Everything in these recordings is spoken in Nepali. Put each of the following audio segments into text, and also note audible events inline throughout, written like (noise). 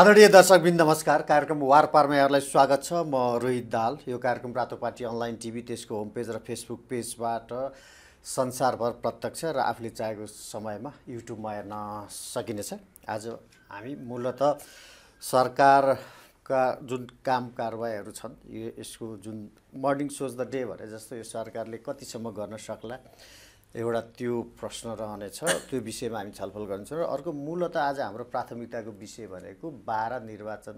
आदरणीय दर्शकबिन नमस्कार कार्यक्रम वार पारमा यहाँलाई स्वागत छ म रोहित दाल यो कार्यक्रम रातो पार्टी अनलाइन टिभी त्यसको होम पेज र फेसबुक पेजबाट संसारभर प्रत्यक्ष र आफूले चाहेको समयमा युट्युबमा हेर्न सकिनेछ आज हामी मूलत सरकारका जुन काम कारवाहीहरू छन् यो यसको जुन मर्निङ सोज द डे भने जस्तो यो सरकारले कतिसम्म गर्न सक्ला एउटा त्यो प्रश्न रहनेछ त्यो विषयमा हामी छलफल गर्नेछौँ र अर्को मूलत आज हाम्रो प्राथमिकताको विषय भनेको बाह्र निर्वाचन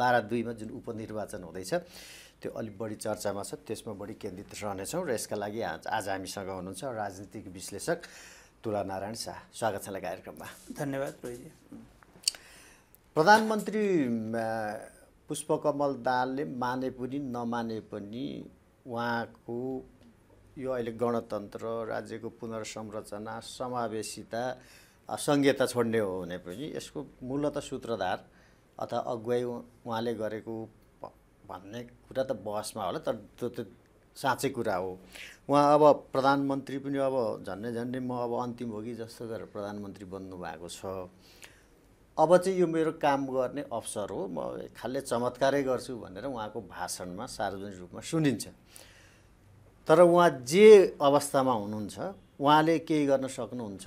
बाह्र दुईमा जुन उपनिर्वाचन हुँदैछ त्यो अलिक बढी चर्चामा छ त्यसमा बढी केन्द्रित रहनेछौँ र यसका लागि आज हामीसँग हुनुहुन्छ राजनीतिक विश्लेषक तुलानारायण शाह स्वागत छ कार्यक्रममा धन्यवाद प्रधानमन्त्री पुष्पकमल दालले माने पनि नमाने पनि उहाँको यो अहिले गणतन्त्र राज्यको पुनर्संरचना समावेशिता सङ्घीयता छोड्ने हो भने पनि यसको मूलत सूत्रधार अथवा अगुवाई उहाँले गरेको भन्ने कुरा त बहसमा होला तर त्यो त साँच्चै कुरा हो उहाँ अब प्रधानमन्त्री पनि अब झन्डै झन्डै म अब अन्तिम हो कि जस्तो गरेर प्रधानमन्त्री बन्नुभएको छ अब चाहिँ यो मेरो काम गर्ने अवसर हो म खालि चमत्कारै गर्छु भनेर उहाँको भाषणमा सार्वजनिक रूपमा सुनिन्छ तर उहाँ जे अवस्थामा हुनुहुन्छ उहाँले केही गर्न सक्नुहुन्छ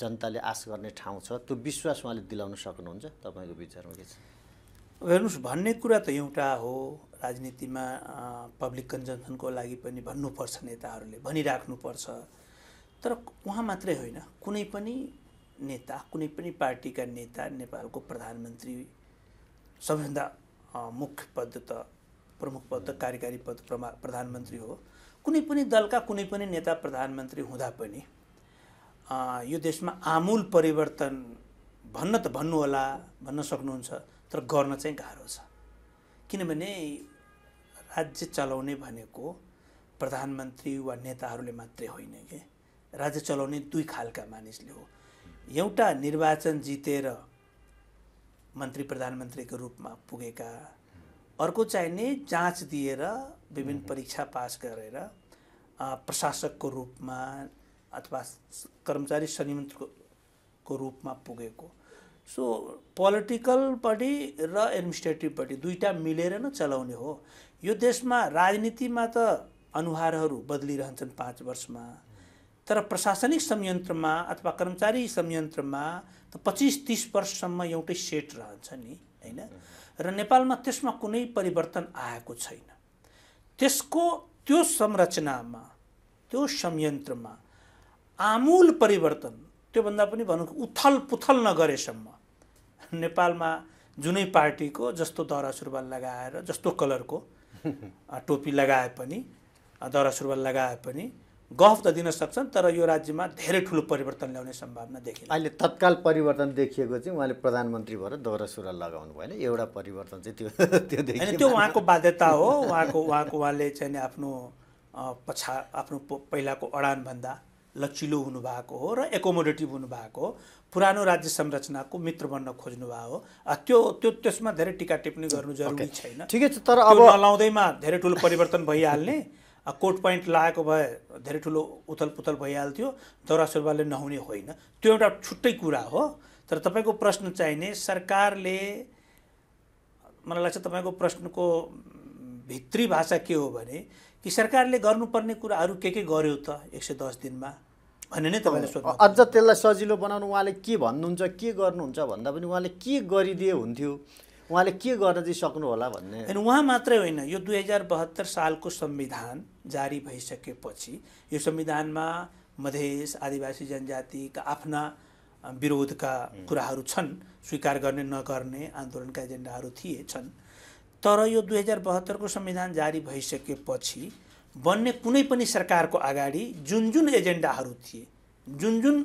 जनताले आश गर्ने ठाउँ छ त्यो विश्वास उहाँले दिलाउन सक्नुहुन्छ तपाईँको विचारमा के छ अब हेर्नुहोस् भन्ने कुरा त एउटा हो राजनीतिमा पब्लिक कन्जम्सनको लागि पनि भन्नुपर्छ नेताहरूले भनिराख्नुपर्छ तर उहाँ मात्रै होइन कुनै पनि नेता कुनै पनि पार्टीका नेता नेपालको प्रधानमन्त्री सबैभन्दा मुख्य पद त प्रमुख पद कार्यकारी पद प्रमा प्रधानमन्त्री हो कुनै पनि दलका कुनै पनि नेता प्रधानमन्त्री हुँदा पनि यो देशमा आमूल परिवर्तन भन्न त भन्नु होला भन्न सक्नुहुन्छ तर गर्न चाहिँ गाह्रो छ किनभने राज्य चलाउने भनेको प्रधानमन्त्री वा नेताहरूले मात्रै होइन कि राज्य चलाउने दुई खालका मानिसले हो एउटा निर्वाचन जितेर मन्त्री प्रधानमन्त्रीको रूपमा पुगेका अर्को चाहिने जाँच दिएर विभिन्न परीक्षा पास गरेर प्रशासकको रूपमा अथवा कर्मचारी संयन्त्रको रूपमा पुगेको सो पोलिटिकलपट्टि र एडमिनिस्ट्रेटिभपट्टि दुईवटा मिलेर नै चलाउने हो यो देशमा राजनीतिमा त अनुहारहरू बदलिरहन्छन् पाँच वर्षमा तर प्रशासनिक संयन्त्रमा अथवा कर्मचारी संयन्त्रमा त पच्चिस तिस वर्षसम्म एउटै सेट रहन्छ नि होइन र नेपालमा त्यसमा कुनै परिवर्तन आएको छैन त्यसको त्यो संरचनामा त्यो संयन्त्रमा आमूल परिवर्तन त्योभन्दा पनि भनौँ उथल पुथल नगरेसम्म नेपालमा जुनै पार्टीको जस्तो दरा सुरुवाल लगाएर जस्तो कलरको (laughs) टोपी लगाए पनि दरा सुरुवाल लगाए पनि गफ त दिन सक्छन् तर यो राज्यमा धेरै ठुलो परिवर्तन ल्याउने सम्भावना देखिन्छ अहिले तत्काल परिवर्तन देखिएको चाहिँ उहाँले प्रधानमन्त्री भएर दौरा सुरुवाल लगाउनु भएन एउटा परिवर्तन चाहिँ त्यो (laughs) त्यो देखियो त्यो उहाँको बाध्यता हो उहाँको उहाँको उहाँले चाहिँ आफ्नो पछा आफ्नो पहिलाको अडानभन्दा लचिलो हुनुभएको हो र एकोमोडेटिभ हुनुभएको हो पुरानो राज्य संरचनाको मित्र बन्न खोज्नुभएको हो त्यो त्यो त्यसमा धेरै टिका टिप्पणी गर्नु जरुरी छैन ठिकै छ तर अब लाउँदैमा धेरै ठुलो परिवर्तन भइहाल्ने कोट पोइन्ट लगाएको भए धेरै ठुलो उथल पुथल भइहाल्थ्यो दौरा सुरुवालले नहुने होइन त्यो एउटा छुट्टै कुरा हो तर तपाईँको प्रश्न चाहिने सरकारले मलाई लाग्छ तपाईँको प्रश्नको भित्री भाषा के हो भने कि सरकारले गर्नुपर्ने कुराहरू के के गर्यो त एक सय दस दिनमा भन्ने नै तपाईँले सोध्नु अझ त्यसलाई सजिलो बनाउनु उहाँले के भन्नुहुन्छ के गर्नुहुन्छ भन्दा पनि उहाँले के गरिदिए हुन्थ्यो उहाँले के गर्न चाहिँ सक्नु होला भन्ने अनि उहाँ मात्रै होइन यो दुई हजार बहत्तर सालको संविधान जारी भइसकेपछि यो संविधानमा मधेस आदिवासी जनजातिका आफ्ना विरोधका कुराहरू छन् स्वीकार गर्ने नगर्ने आन्दोलनका एजेन्डाहरू थिए छन् तर यो दुई हजार बहत्तरको संविधान जारी भइसकेपछि बन्ने कुनै पनि सरकारको अगाडि जुन जुन एजेन्डाहरू थिए जुन जुन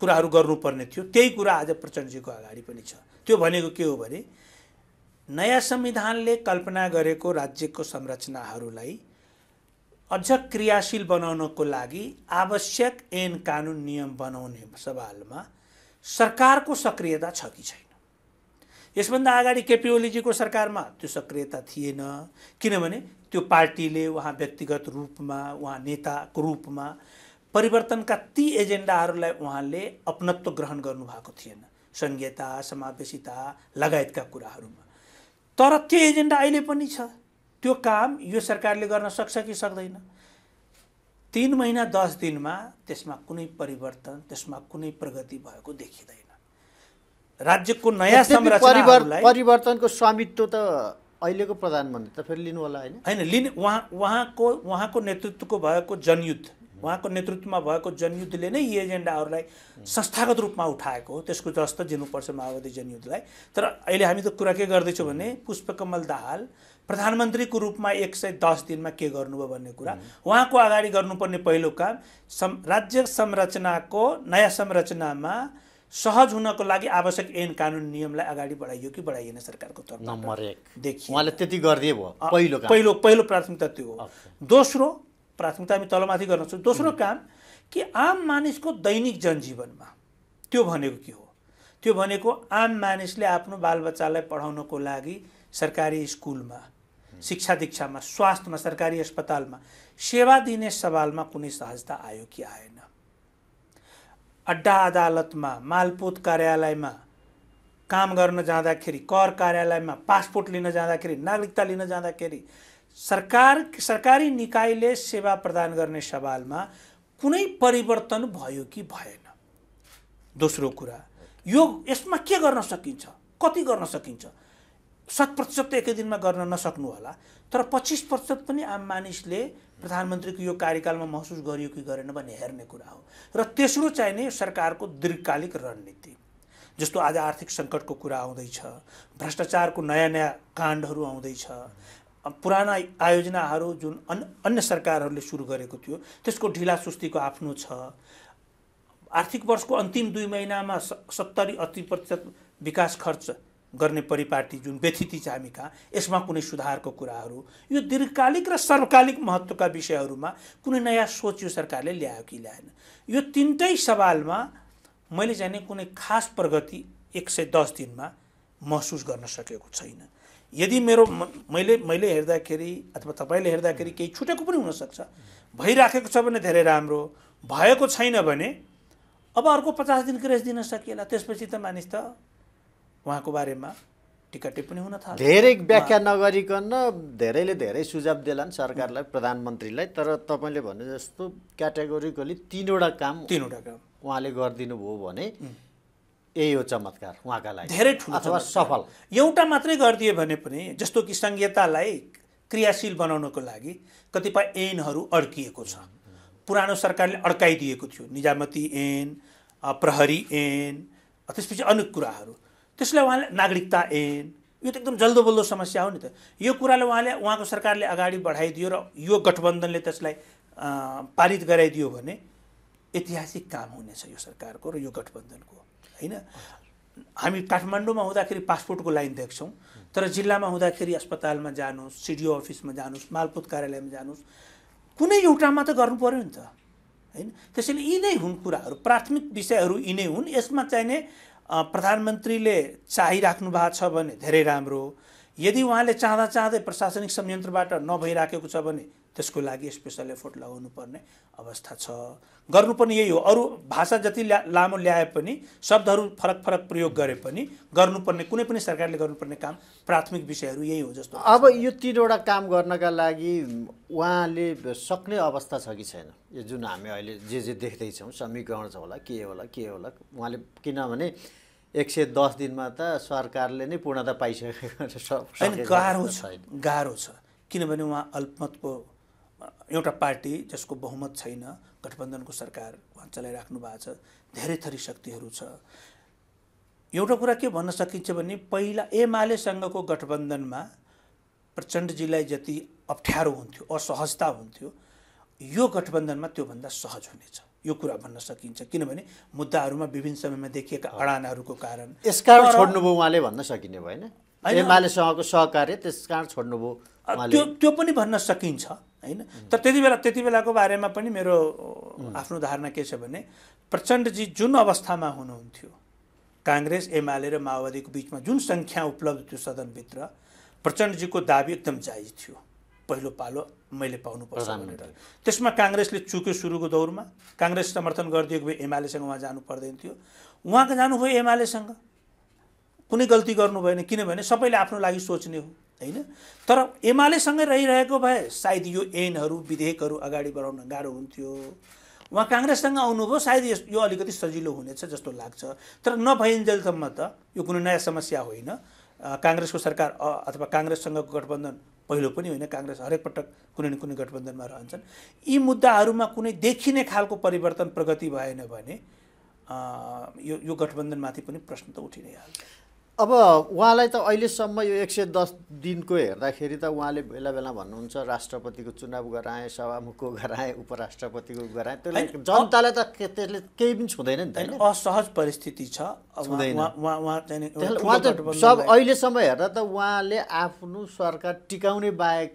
कुराहरू गर्नुपर्ने थियो त्यही कुरा आज प्रचण्डजीको अगाडि पनि छ त्यो भनेको के हो भने नयाँ संविधानले कल्पना गरेको राज्यको संरचनाहरूलाई अझ क्रियाशील बनाउनको लागि आवश्यक ऐन कानुन नियम बनाउने सवालमा सरकारको सक्रियता छ कि छैन यसभन्दा अगाडि केपी ओलीजीको सरकारमा त्यो सक्रियता थिएन किनभने त्यो पार्टीले उहाँ व्यक्तिगत रूपमा उहाँ नेताको रूपमा परिवर्तनका ती एजेन्डाहरूलाई उहाँले अपनत्व ग्रहण गर्नुभएको थिएन सङ्घीयता समावेशिता लगायतका कुराहरूमा तर त्यो एजेन्डा अहिले पनि छ त्यो काम यो सरकारले गर्न सक्छ कि सक्दैन तिन महिना दस दिनमा त्यसमा कुनै परिवर्तन त्यसमा कुनै प्रगति भएको देखिँदैन राज्यको नयाँ संरचना परिवर्तनको स्वामित्व त अहिलेको प्रधानमन्त्री त फेरि लिनु होला होइन होइन लिने उहाँ उहाँको उहाँको नेतृत्वको भएको जनयुद्ध उहाँको नेतृत्वमा भएको जनयुद्धले नै यी एजेन्डाहरूलाई संस्थागत रूपमा उठाएको हो त्यसको जस्त दिनुपर्छ माओवादी जनयुद्धलाई तर अहिले हामी त कुरा के गर्दैछौँ भने पुष्पकमल दाहाल प्रधानमन्त्रीको रूपमा एक सय दस दिनमा के गर्नुभयो भन्ने कुरा उहाँको अगाडि गर्नुपर्ने पहिलो काम सम् राज्य संरचनाको नयाँ संरचनामा सहज हुनको लागि आवश्यक ऐन कानुन नियमलाई अगाडि बढाइयो कि बढाइएन सरकारको तर्फबाट देखियो उहाँले त्यति गरिदिए भयो पहिलो पहिलो पहिलो प्राथमिकता त्यो हो दोस्रो प्राथमिकता हामी तलमाथि गर्न सक्छौँ दोस्रो काम कि आम मानिसको दैनिक जनजीवनमा त्यो भनेको के हो त्यो भनेको आम मानिसले आफ्नो बालबच्चालाई पढाउनको लागि सरकारी स्कुलमा शिक्षा दीक्षामा स्वास्थ्यमा सरकारी अस्पतालमा सेवा दिने सवालमा कुनै सहजता आयो कि आएन अड्डा अदालतमा मालपोत कार्यालयमा काम गर्न जाँदाखेरि कर कार्यालयमा पासपोर्ट लिन जाँदाखेरि नागरिकता लिन जाँदाखेरि सरकार सरकारी निकायले सेवा प्रदान गर्ने सवालमा कुनै परिवर्तन भयो कि भएन दोस्रो कुरा यो यसमा के गर्न सकिन्छ कति गर्न सकिन्छ शत प्रतिशत त एकै दिनमा गर्न नसक्नु होला तर पच्चिस प्रतिशत पनि आम मानिसले प्रधानमन्त्रीको यो कार्यकालमा महसुस गरियो कि गरेन भन्ने हेर्ने कुरा हो र तेस्रो चाहिने सरकारको दीर्घकालिक रणनीति जस्तो आज आर्थिक सङ्कटको कुरा आउँदैछ भ्रष्टाचारको नयाँ नयाँ काण्डहरू आउँदैछ पुराना आयोजनाहरू जुन अन्य सरकारहरूले सुरु गरेको थियो त्यसको ढिला सुस्तीको आफ्नो छ आर्थिक वर्षको अन्तिम दुई महिनामा स सत्तरी अस्सी प्रतिशत विकास खर्च गर्ने परिपाटी जुन व्यथिति छ हामी कहाँ यसमा कुनै सुधारको कुराहरू यो दीर्घकालिक र सर्वकालिक महत्त्वका विषयहरूमा कुनै नयाँ सोच यो सरकारले ल्यायो कि ल्याएन यो तिनटै सवालमा मैले जाने कुनै खास प्रगति एक सय दस दिनमा महसुस गर्न सकेको छैन यदि मेरो मैले मैले हेर्दाखेरि अथवा तपाईँले हेर्दाखेरि केही छुटेको पनि हुनसक्छ भइराखेको छ भने धेरै राम्रो भएको छैन भने अब अर्को पचास दिन क्रेस दिन सकिएला त्यसपछि त मानिस त उहाँको बारेमा टिका टिप्पणी हुन थाल्छ धेरै व्याख्या नगरिकन धेरैले धेरै सुझाव देलान् सरकारलाई प्रधानमन्त्रीलाई तर तपाईँले भने जस्तो क्याटेगोरिकली तिनवटा काम तिनवटा काम उहाँले गरिदिनु भयो भने यही हो चमत्कार उहाँका लागि धेरै ठुलो अथवा सफल एउटा मात्रै गरिदियो भने पनि जस्तो कि सङ्घीयतालाई क्रियाशील बनाउनको लागि कतिपय ऐनहरू अड्किएको छ पुरानो सरकारले अड्काइदिएको थियो निजामती ऐन प्रहरी ऐन त्यसपछि अन्य कुराहरू त्यसलाई उहाँले नागरिकता ऐन यो त एकदम जल्दो बल्दो समस्या हो नि त यो कुराले उहाँले उहाँको सरकारले अगाडि बढाइदियो र यो गठबन्धनले त्यसलाई पारित गराइदियो भने ऐतिहासिक काम हुनेछ यो सरकारको र यो गठबन्धनको होइन हामी काठमाडौँमा हुँदाखेरि पासपोर्टको लाइन देख्छौँ तर जिल्लामा हुँदाखेरि अस्पतालमा जानुहोस् सिडिओ अफिसमा जानुहोस् मालपोत कार्यालयमा जानुहोस् कुनै एउटामा त गर्नु पऱ्यो नि त होइन त्यसैले यी नै हुन् कुराहरू प्राथमिक विषयहरू यी नै हुन् यसमा चाहिने प्रधानमन्त्रीले चाहिराख्नु भएको छ भने धेरै राम्रो यदि उहाँले चाहँदा चाहँदै प्रशासनिक संयन्त्रबाट नभइराखेको छ भने त्यसको लागि स्पेसल एफोर्ट लगाउनु पर्ने अवस्था छ गर्नुपर्ने यही हो अरू भाषा जति ल्या लामो ल्याए पनि शब्दहरू फरक फरक प्रयोग गरे पनि गर्नुपर्ने कुनै पनि सरकारले गर्नुपर्ने काम प्राथमिक विषयहरू यही हो जस्तो अब यो तिनवटा काम गर्नका लागि उहाँले सक्ने अवस्था छ कि छैन यो जुन हामी अहिले जे जे देख्दैछौँ समीकरण छ होला के होला के होला उहाँले किनभने एक सय दस दिनमा त सरकारले नै पूर्णता पाइसकेको गाह्रो छ गाह्रो छ किनभने उहाँ अल्पमतको एउटा पार्टी जसको बहुमत छैन गठबन्धनको सरकार उहाँ चलाइराख्नु भएको छ धेरै थरी शक्तिहरू छ एउटा कुरा के भन्न सकिन्छ भने पहिला एमालेसँगको गठबन्धनमा प्रचण्डजीलाई जति अप्ठ्यारो हुन्थ्यो असहजता हुन्थ्यो यो गठबन्धनमा त्योभन्दा सहज हुनेछ यो कुरा भन्न सकिन्छ किनभने मुद्दाहरूमा विभिन्न समयमा देखिएका अडानहरूको कारण यसकारण छोड्नुभयो उहाँले भन्न सकिने भएन एमालेसँगको सहकार्य कारण छोड्नुभयो त्यो त्यो पनि भन्न सकिन्छ होइन तर त्यति बेला त्यति बेलाको बारेमा पनि मेरो आफ्नो धारणा के छ भने प्रचण्डजी जुन अवस्थामा हुनुहुन्थ्यो काङ्ग्रेस एमाले र माओवादीको बिचमा जुन सङ्ख्या उपलब्ध थियो सदनभित्र प्रचण्डजीको दाबी एकदम जायज थियो पहिलो पालो मैले पाउनुपर्छ भनेर त्यसमा काङ्ग्रेसले चुक्यो सुरुको दौरमा काङ्ग्रेस समर्थन गरिदिएको भए एमालेसँग उहाँ जानु पर्दैन थियो उहाँको जानुभयो एमालेसँग कुनै गल्ती गर्नु भएन किनभने सबैले आफ्नो लागि सोच्ने हो होइन तर एमालेसँगै रहिरहेको भए सायद यो ऐनहरू विधेयकहरू अगाडि बढाउन गाह्रो हुन्थ्यो उहाँ काङ्ग्रेससँग आउनुभयो सायद यो अलिकति सजिलो हुनेछ जस्तो लाग्छ तर नभइन्जेलसम्म त यो कुनै नयाँ समस्या होइन काङ्ग्रेसको सरकार अथवा काङ्ग्रेससँगको गठबन्धन पहिलो पनि होइन काङ्ग्रेस हरेक पटक कुनै न कुनै गठबन्धनमा रहन्छन् यी मुद्दाहरूमा कुनै देखिने खालको परिवर्तन प्रगति भएन भने यो यो गठबन्धनमाथि पनि प्रश्न त उठि नै हाल्छ अब उहाँलाई त अहिलेसम्म यो एक सय दस दिनको हेर्दाखेरि त उहाँले बेला बेला भन्नुहुन्छ राष्ट्रपतिको चुनाव गराए सभामुखको गराएँ उपराष्ट्रपतिको गराएँ त्यसलाई जनतालाई त त्यसले केही पनि छुँदैन नि त असहज परिस्थिति छ उहाँ त सब अहिलेसम्म हेर्दा त उहाँले आफ्नो सरकार टिकाउने बाहेक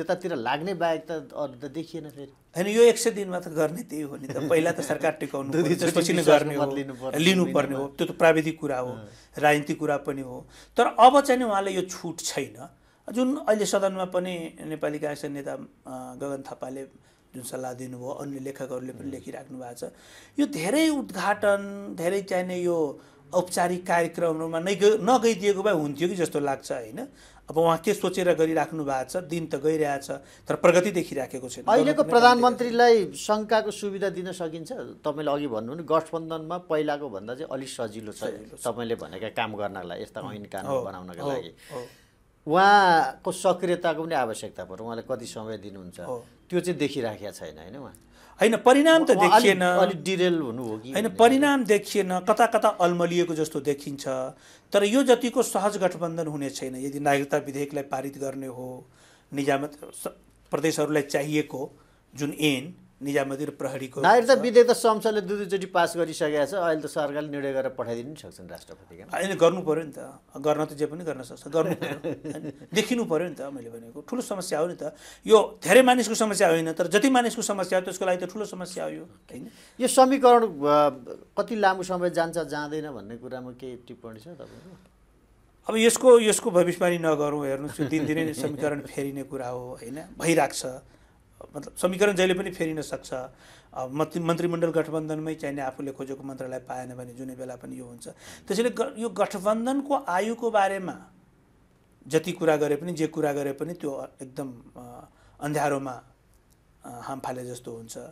त्यतातिर लाग्ने बाहेक त देखिएन फेरि होइन यो एक सय दिनमा त गर्ने त्यही हो नि त पहिला त सरकार टिकाउनु त्यसपछि गर्ने हो लिनुपर्ने हो त्यो त प्राविधिक कुरा हो राजनीतिक कुरा पनि हो तर अब चाहिँ उहाँलाई यो छुट छैन जुन अहिले सदनमा पनि नेपाली काङ्ग्रेस नेता गगन थापाले जुन सल्लाह दिनुभयो अन्य लेखकहरूले पनि लेखिराख्नु भएको छ यो धेरै उद्घाटन धेरै चाहिने यो औपचारिक कार्यक्रमहरूमा नै नगइदिएको भए हुन्थ्यो कि जस्तो लाग्छ होइन अब उहाँ के सोचेर गरिराख्नु भएको छ दिन त गइरहेछ तर प्रगति देखिराखेको छैन अहिलेको प्रधानमन्त्रीलाई शङ्काको सुविधा दिन सकिन्छ तपाईँले अघि भन्नु नि गठबन्धनमा पहिलाको भन्दा चाहिँ अलिक सजिलो छ तपाईँले भनेका काम गर्नलाई यस्ता ऐन कानुन बनाउनको लागि उहाँको सक्रियताको पनि आवश्यकता पर्यो उहाँले कति समय दिनुहुन्छ त्यो चाहिँ देखिराखेका छैन होइन उहाँ होइन परिणाम त देखिएन होइन परिणाम देखिएन कता कता अल्मलिएको जस्तो देखिन्छ तर यो जतिको सहज गठबन्धन हुने छैन यदि नागरिकता विधेयकलाई पारित गर्ने हो निजामत प्रदेशहरूलाई चाहिएको जुन एन, निजामती र प्रहरीको त विधेयक त संसदले दुई दुईचोटि पास गरिसकेको छ अहिले त सरकारले निर्णय गरेर पठाइदिनु नि सक्छन् राष्ट्रपति अहिले गर्नु पऱ्यो नि त गर्न त जे पनि गर्न सक्छ गर्नु पऱ्यो देखिनु (laughs) पऱ्यो नि त मैले भनेको ठुलो समस्या हो नि त यो धेरै मानिसको समस्या होइन तर जति मानिसको समस्या हो त्यसको लागि त ठुलो समस्या हो यो होइन यो समीकरण कति लामो समय जान्छ जाँदैन भन्ने कुरामा केही टिप्पणी छ तपाईँको अब यसको यसको भविष्यवाणी नगरौँ हेर्नुहोस् यो दिनदिनै समीकरण फेरिने कुरा हो होइन भइरहेको छ मतलब समीकरण जहिले पनि फेरिन सक्छ मन्त्री मन्त्रीमण्डल गठबन्धनमै चाहिने आफूले खोजेको मन्त्रालय पाएन भने जुनै बेला पनि यो हुन्छ त्यसैले यो गठबन्धनको आयुको बारेमा जति कुरा गरे पनि जे कुरा गरे पनि त्यो एकदम अन्ध्यारोमा हाम फाले जस्तो हुन्छ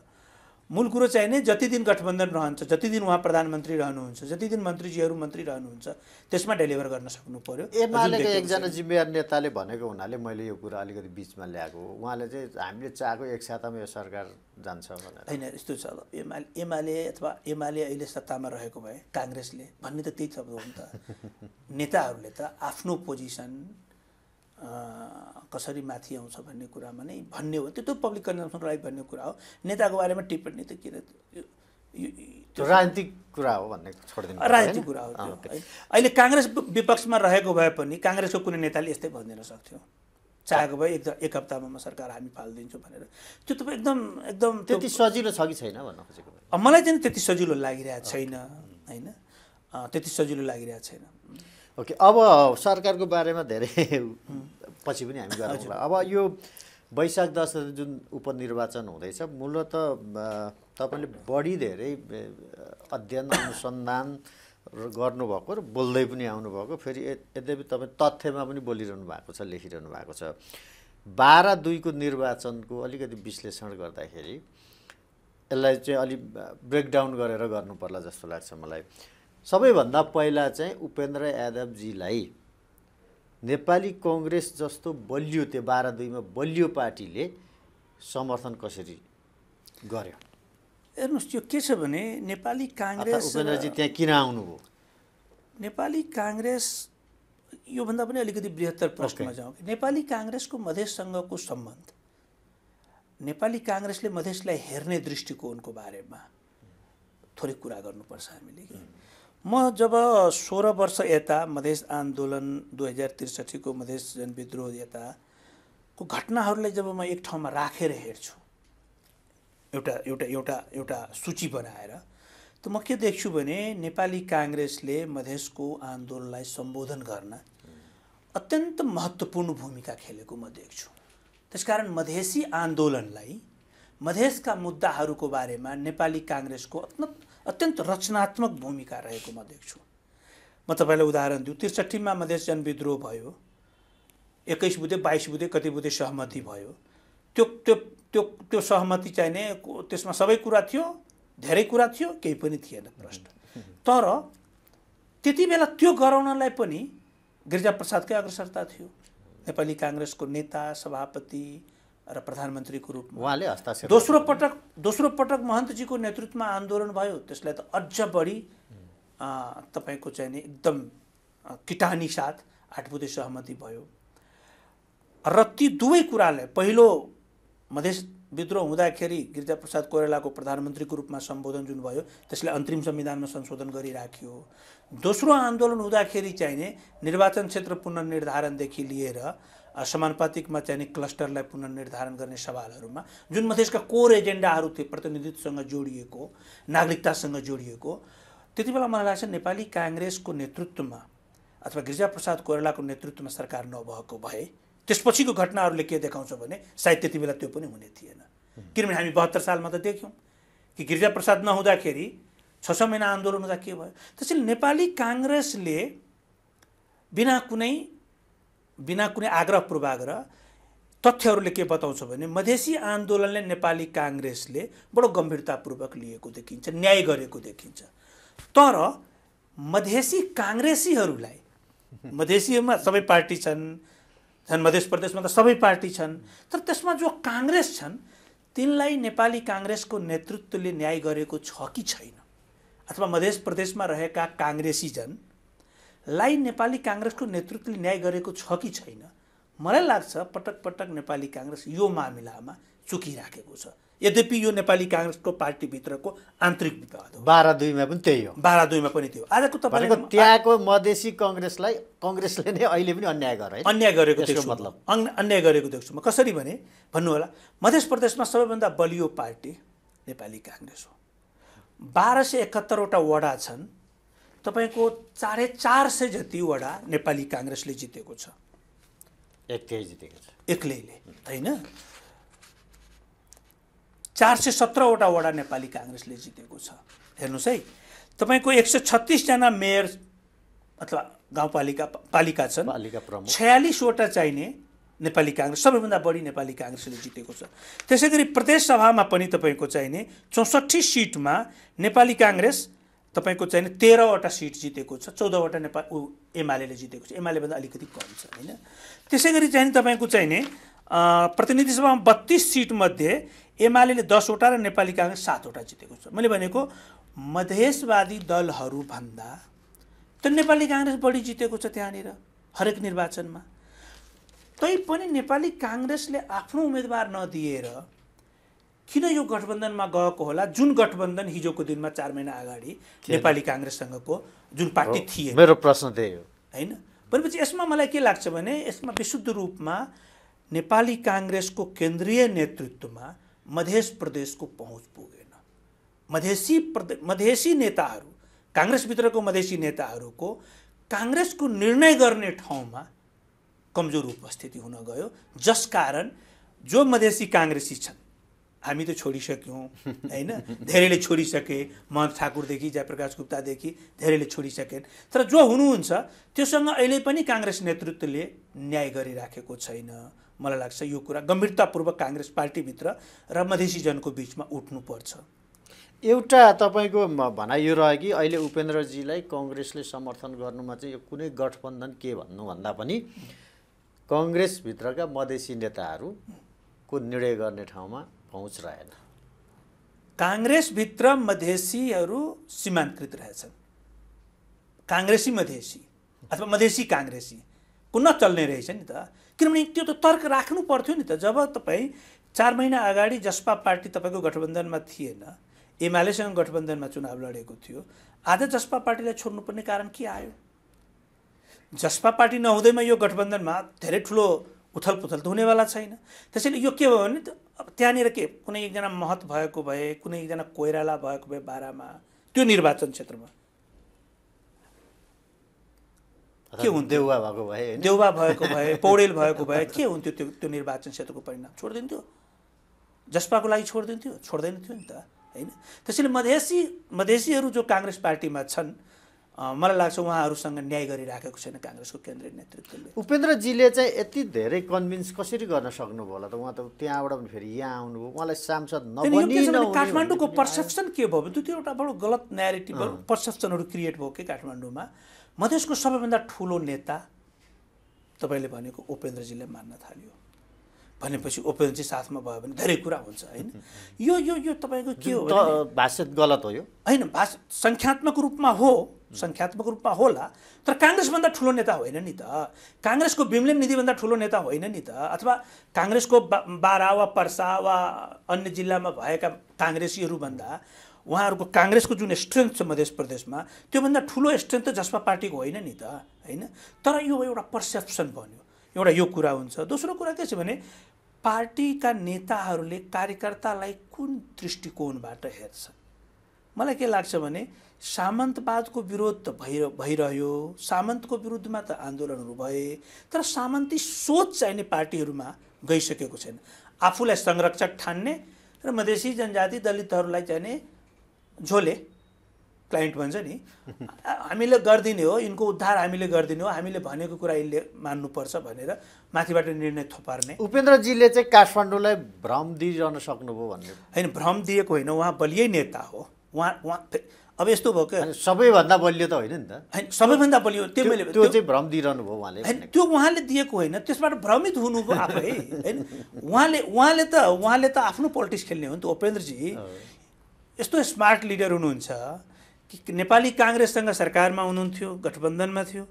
मूल कुरो चाहिँ नै जति दिन गठबन्धन रहन्छ जति दिन उहाँ प्रधानमन्त्री रहनुहुन्छ जति दिन मन्त्रीजीहरू मन्त्री रहनुहुन्छ त्यसमा डेलिभर गर्न सक्नु पर्यो एकजना जिम्मेवार नेताले भनेको हुनाले मैले यो कुरा अलिकति बिचमा ल्याएको उहाँले चाहिँ हामीले चाहेको एक सातामा यो सरकार जान्छ भनेर होइन यस्तो छ अब एमाले एमाले अथवा एमाले अहिले सत्तामा रहेको भए काङ्ग्रेसले भन्ने त त्यही शब्द हो नि त (laughs) नेताहरूले त आफ्नो पोजिसन कसरी माथि आउँछ भन्ने कुरामा नै भन्ने हो त्यो त पब्लिक कन्जम्सनको लागि भन्ने कुरा हो नेताको बारेमा टिप्पणी त किन त्यो राजनीतिक कुरा हो भन्ने छोडिदिनु राजनीतिक कुरा हो अहिले काङ्ग्रेस विपक्षमा रहेको भए पनि काङ्ग्रेसको कुनै नेताले यस्तै भनिदिन सक्थ्यो चाहेको भए एकदम एक हप्तामा म सरकार हामी फालिदिन्छु भनेर त्यो त एकदम एकदम त्यति सजिलो छ कि छैन भन्न खोजेको मलाई चाहिँ त्यति सजिलो लागिरहेको छैन होइन त्यति सजिलो लागिरहेको छैन ओके अब सरकारको बारेमा धेरै पछि पनि हामी गर्छौँ अब यो वैशाख दस जुन उपनिर्वाचन हुँदैछ मूलत तपाईँले बढी धेरै अध्ययन अनुसन्धान गर्नुभएको र बोल्दै पनि आउनुभएको फेरि यद्यपि तपाईँ तथ्यमा पनि बोलिरहनु भएको छ लेखिरहनु भएको छ बाह्र दुईको निर्वाचनको अलिकति विश्लेषण गर्दाखेरि यसलाई चाहिँ अलिक ब्रेकडाउन गरेर गर्नुपर्ला जस्तो लाग्छ मलाई सबैभन्दा पहिला चाहिँ उपेन्द्र यादवजीलाई नेपाली कङ्ग्रेस जस्तो बलियो त्यो बाह्र दुईमा बलियो पार्टीले समर्थन कसरी गर्यो हेर्नुहोस् यो के छ भने नेपाली काङ्ग्रेस उपेन्द्रजी त्यहाँ किन आउनुभयो नेपाली काङ्ग्रेस योभन्दा पनि अलिकति बृहत्तर प्रश्नमा जाउँ नेपाली काङ्ग्रेसको मधेससँगको सम्बन्ध नेपाली काङ्ग्रेसले मधेसलाई हेर्ने दृष्टिकोणको बारेमा थोरै कुरा गर्नुपर्छ हामीले म जब सोह्र वर्ष यता मधेस आन्दोलन दुई हजार त्रिसठीको मधेस जनविद्रोह यताको घटनाहरूलाई जब म एक ठाउँमा राखेर हेर्छु एउटा एउटा एउटा एउटा सूची बनाएर त म के देख्छु भने नेपाली काङ्ग्रेसले मधेसको आन्दोलनलाई सम्बोधन गर्न अत्यन्त महत्त्वपूर्ण भूमिका खेलेको म देख्छु त्यसकारण मधेसी आन्दोलनलाई मधेसका मुद्दाहरूको बारेमा नेपाली काङ्ग्रेसको अत्यन्त अत्यन्त रचनात्मक भूमिका रहेको म देख्छु म तपाईँलाई उदाहरण दिउँ त्रिसठीमा मधेस जनविद्रोह भयो एक्काइस बुधे बाइस बुधे कति बुधे सहमति भयो त्यो त्यो त्यो त्यो सहमति चाहिने त्यसमा सबै कुरा थियो धेरै कुरा थियो केही पनि थिएन प्रश्न तर त्यति बेला त्यो गराउनलाई पनि गिरिजाप्रसादकै अग्रसरता थियो नेपाली काङ्ग्रेसको नेता सभापति र प्रधानमन्त्रीको रूपमा उहाँले हस्ताक्षर दोस्रो पटक दोस्रो पटक महन्तजीको नेतृत्वमा आन्दोलन भयो त्यसलाई त अझ बढी तपाईँको चाहिँ नि एकदम किटानी साथ आठबुधे सहमति भयो र ती दुवै कुरालाई पहिलो मधेस विद्रोह हुँदाखेरि गिरिजाप्रसाद कोइरालाको प्रधानमन्त्रीको रूपमा सम्बोधन जुन भयो त्यसलाई अन्तरिम संविधानमा संशोधन गरिराख्यो दोस्रो आन्दोलन हुँदाखेरि चाहिने निर्वाचन क्षेत्र पुनर्निर्धारणदेखि लिएर समानुपातिकमा चाहिने क्लस्टरलाई पुनर्निर्धारण गर्ने सवालहरूमा जुन मधेसका कोर एजेन्डाहरू थिए प्रतिनिधित्वसँग जोडिएको नागरिकतासँग जोडिएको त्यति बेला मलाई लाग्छ नेपाली काङ्ग्रेसको नेतृत्वमा अथवा गिरिजाप्रसाद कोइरालाको नेतृत्वमा सरकार नभएको भए त्यसपछिको घटनाहरूले के देखाउँछ भने सायद त्यति बेला त्यो पनि हुने थिएन किनभने हामी बहत्तर सालमा त देख्यौँ कि गिरिजाप्रसाद नहुँदाखेरि छ छ महिना आन्दोलन हुँदा के भयो त्यसैले नेपाली काङ्ग्रेसले बिना कुनै बिना कुनै आग्रह पूर्वाग्रह तथ्यहरूले के बताउँछ भने मधेसी आन्दोलनले नेपाली काङ्ग्रेसले बडो गम्भीरतापूर्वक लिएको देखिन्छ न्याय गरेको देखिन्छ तर मधेसी काङ्ग्रेसीहरूलाई मधेसीमा सबै पार्टी छन् झन् मधेस प्रदेशमा त सबै पार्टी छन् तर त्यसमा जो काङ्ग्रेस छन् तिनलाई नेपाली काङ्ग्रेसको नेतृत्वले न्याय गरेको छ कि छैन अथवा मधेस प्रदेशमा रहेका काङ्ग्रेसीजन लाई नेपाली काङ्ग्रेसको नेतृत्वले न्याय गरेको छ कि छैन मलाई लाग्छ पटक पटक नेपाली काङ्ग्रेस यो मामिलामा चुकिराखेको छ यद्यपि यो नेपाली काङ्ग्रेसको पार्टीभित्रको आन्तरिक विवाद हो बाह्र दुईमा पनि त्यही हो बाह्र दुईमा पनि त्यो आजको तपाईँको त्यहाँको मधेसी कङ्ग्रेसलाई कङ्ग्रेसले नै अहिले पनि अन्याय गरे अन्याय गरेको देख्छु मतलब अन्याय गरेको देख्छु म कसरी भने भन्नु होला मध्य प्रदेशमा सबैभन्दा बलियो पार्टी नेपाली काङ्ग्रेस हो बाह्र सय एकहत्तरवटा वडा छन् तपाईँको साढे चार सय जतिवटा नेपाली काङ्ग्रेसले जितेको छ एक्लै जितेको छ एक्लैले होइन चार सय सत्रवटा वडा नेपाली काङ्ग्रेसले जितेको छ हेर्नुहोस् है तपाईँको एक सय छत्तिसजना मेयर अथवा गाउँपालिका पालिका छन् पालिका प्रमुख छयालिसवटा चाहिने नेपाली काङ्ग्रेस सबैभन्दा बढी नेपाली काङ्ग्रेसले जितेको छ त्यसै गरी प्रदेशसभामा पनि तपाईँको चाहिने चौसठी सिटमा नेपाली काङ्ग्रेस तपाईँको चाहिँ तेह्रवटा सिट जितेको छ चौधवटा नेपाल ऊ एमाले जितेको छ एमालेभन्दा अलिकति कम छ होइन त्यसै गरी चाहिँ तपाईँको चाहिने प्रतिनिधि सभामा बत्तिस सिटमध्ये एमाले दसवटा र नेपाली काङ्ग्रेस सातवटा जितेको छ मैले भनेको मधेसवादी दलहरूभन्दा त नेपाली काङ्ग्रेस बढी जितेको छ त्यहाँनिर हरेक निर्वाचनमा तैपनि नेपाली काङ्ग्रेसले आफ्नो उम्मेदवार नदिएर किन यो गठबन्धनमा गएको होला जुन गठबन्धन हिजोको दिनमा चार महिना अगाडि नेपाली काङ्ग्रेससँगको जुन पार्टी थिए मेरो प्रश्न त्यही हो होइन भनेपछि यसमा मलाई के लाग्छ भने यसमा विशुद्ध रूपमा नेपाली काङ्ग्रेसको केन्द्रीय नेतृत्वमा मधेस प्रदेशको पहुँच पुगेन मधेसी प्रदे मधेसी नेताहरू काङ्ग्रेसभित्रको मधेसी नेताहरूको काङ्ग्रेसको निर्णय गर्ने ठाउँमा कमजोर उपस्थिति हुन गयो जस कारण जो मधेसी काङ्ग्रेसी छन् हामी त छोडिसक्यौँ होइन धेरैले छोडिसके महन्त ठाकुरदेखि जयप्रकाश गुप्तादेखि धेरैले छोडिसके तर जो हुनुहुन्छ त्योसँग अहिले पनि काङ्ग्रेस नेतृत्वले न्याय गरिराखेको छैन मलाई लाग्छ यो कुरा गम्भीरतापूर्वक काङ्ग्रेस पार्टीभित्र र मधेसीजनको बिचमा उठ्नुपर्छ एउटा तपाईँको भनाइ यो रह्यो कि अहिले उपेन्द्रजीलाई कङ्ग्रेसले समर्थन गर्नुमा चाहिँ यो कुनै गठबन्धन के भन्नुभन्दा पनि कङ्ग्रेसभित्रका मधेसी नेताहरूको निर्णय गर्ने ठाउँमा पहुँच रहेन काङ्ग्रेसभित्र मधेसीहरू सीमान्तकृत रहेछन् काङ्ग्रेसी मधेसी अथवा मधेसी काङ्ग्रेसी कुन चल्ने रहेछ नि त किनभने त्यो त तर्क राख्नु पर्थ्यो नि त जब तपाईँ चार महिना अगाडि जसपा पार्टी तपाईँको गठबन्धनमा थिएन एमालेसँग गठबन्धनमा चुनाव लडेको थियो आज जसपा पार्टीलाई छोड्नुपर्ने कारण के आयो जसपा पार्टी नहुँदैमा यो गठबन्धनमा धेरै ठुलो उथलपुथल त हुनेवाला छैन त्यसैले यो के भयो भने अब त्यहाँनिर के कुनै एकजना महत भएको भए कुनै एकजना कोइराला भएको भए बारामा त्यो निर्वाचन क्षेत्रमा के हुन्थ्यो देउवा भएको भए देउवा भएको (laughs) भए पौडेल भएको भए के हुन्थ्यो त्यो त्यो निर्वाचन क्षेत्रको परिणाम छोडिदिन्थ्यो जसपाको लागि छोडिदिन्थ्यो छोड्दैन थियो नि त होइन त्यसैले मधेसी मधेसीहरू जो काङ्ग्रेस पार्टीमा छन् मलाई लाग्छ उहाँहरूसँग न्याय गरिराखेको छैन काङ्ग्रेसको केन्द्रीय नेतृत्वले उपेन्द्रजीले चाहिँ यति धेरै कन्भिन्स कसरी गर्न सक्नुभयो होला त उहाँ त त्यहाँबाट पनि फेरि यहाँ आउनुभयो उहाँलाई सांसद काठमाडौँको पर्सेप्सन के भयो भने त्यो एउटा बडो गलत न्यारेटिभ पर्सेप्सनहरू क्रिएट भयो कि काठमाडौँमा मधेसको सबैभन्दा ठुलो नेता तपाईँले भनेको उपेन्द्रजीले मान्न थाल्यो भनेपछि उपेन्द्रजी साथमा भयो भने धेरै कुरा हुन्छ होइन यो यो यो तपाईँको के हो भाषा गलत हो यो होइन भाष सङ्ख्यात्मक रूपमा हो सङ्ख्यात्मक रूपमा होला तर काङ्ग्रेसभन्दा ठुलो नेता होइन नि त काङ्ग्रेसको बिमलेम निधिभन्दा ठुलो नेता होइन नि त अथवा काङ्ग्रेसको बारा वा पर्सा वा अन्य जिल्लामा भएका काङ्ग्रेसीहरूभन्दा उहाँहरूको काङ्ग्रेसको जुन स्ट्रेन्थ छ मध्य प्रदेशमा त्योभन्दा ठुलो स्ट्रेन्थ त जसपा पार्टीको होइन नि त होइन तर यो एउटा पर्सेप्सन भन्यो एउटा यो कुरा हुन्छ दोस्रो कुरा के छ भने पार्टीका नेताहरूले कार्यकर्तालाई कुन दृष्टिकोणबाट हेर्छन् मलाई के लाग्छ भने सामन्तवादको विरोध त भइ भइरह्यो सामन्तको विरुद्धमा त आन्दोलनहरू भए तर सामन्ती सोच चाहिने पार्टीहरूमा गइसकेको छैन आफूलाई संरक्षक ठान्ने र मधेसी जनजाति दलितहरूलाई चाहिने झोले क्लाइन्ट भन्छ नि (laughs) हामीले गरिदिने हो यिनको उद्धार हामीले गरिदिने हो हामीले भनेको कुरा यसले मान्नुपर्छ भनेर माथिबाट निर्णय थोपार्ने उपेन्द्रजीले चाहिँ काठमाडौँलाई भ्रम दिइरहन सक्नुभयो भन्ने होइन भ्रम दिएको होइन उहाँ बलियै नेता हो उहाँ उहाँ अब यस्तो भयो क्या सबैभन्दा बलियो त होइन नि त होइन सबैभन्दा बलियो त्यो मैले त्यो चाहिँ भ्रम दिइरहनु भयो उहाँले होइन त्यो उहाँले दिएको होइन त्यसबाट भ्रमित हुनुभयो आफै (laughs) होइन उहाँले उहाँले त उहाँले त आफ्नो पोलिटिक्स खेल्ने हो नि त उपेन्द्रजी यस्तो स्मार्ट लिडर हुनुहुन्छ कि नेपाली काङ्ग्रेससँग सरकारमा हुनुहुन्थ्यो गठबन्धनमा थियो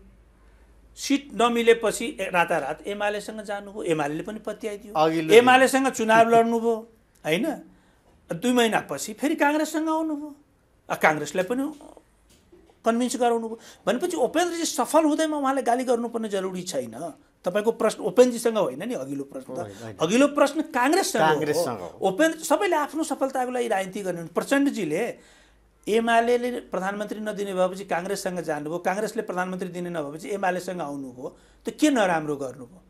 सिट नमिलेपछि रातारात एमालेसँग जानुभयो एमाले पनि पत्याइदियो एमालेसँग चुनाव लड्नुभयो होइन दुई महिनापछि फेरि काङ्ग्रेससँग आउनुभयो काङ्ग्रेसलाई पनि कन्भिन्स गराउनु भनेपछि उपेन्द्रजी सफल हुँदैमा उहाँले गाली गर्नुपर्ने जरुरी छैन तपाईँको प्रश्न उपेन्द्रजीसँग होइन नि अघिल्लो प्रश्न त अघिल्लो प्रश्न काङ्ग्रेससँग उपेन्द्र सबैले आफ्नो सफलताको लागि राजनीति गर्ने प्रचण्डजीले एमाले प्रधानमन्त्री नदिने भएपछि काङ्ग्रेससँग जानुभयो काङ्ग्रेसले प्रधानमन्त्री दिने नभएपछि एमालेसँग आउनुभयो त्यो के नराम्रो गर्नुभयो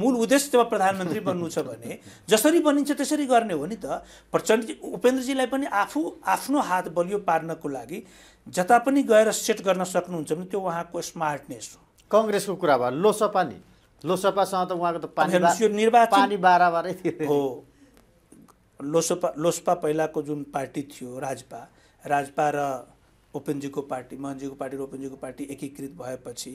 मूल उद्देश्य प्रधानमन्त्री बन्नु छ भने जसरी बनिन्छ त्यसरी गर्ने हो नि त प्रचण्डजी उपेन्द्रजीलाई पनि आफू आफ्नो हात बलियो पार्नको लागि जता पनि गएर सेट गर्न सक्नुहुन्छ भने त्यो उहाँको स्मार्टनेस हो कङ्ग्रेसको कुरा भयो लोसपा नि लोसपासँग त उहाँको त पानी निर्वाचन पानी हो लोसपा लोसपा पहिलाको जुन पार्टी थियो राजपा राजपा र उपेन्द्रजीको पार्टी महनजीको पार्टी र उपेन्द्रजीको पार्टी एकीकृत भएपछि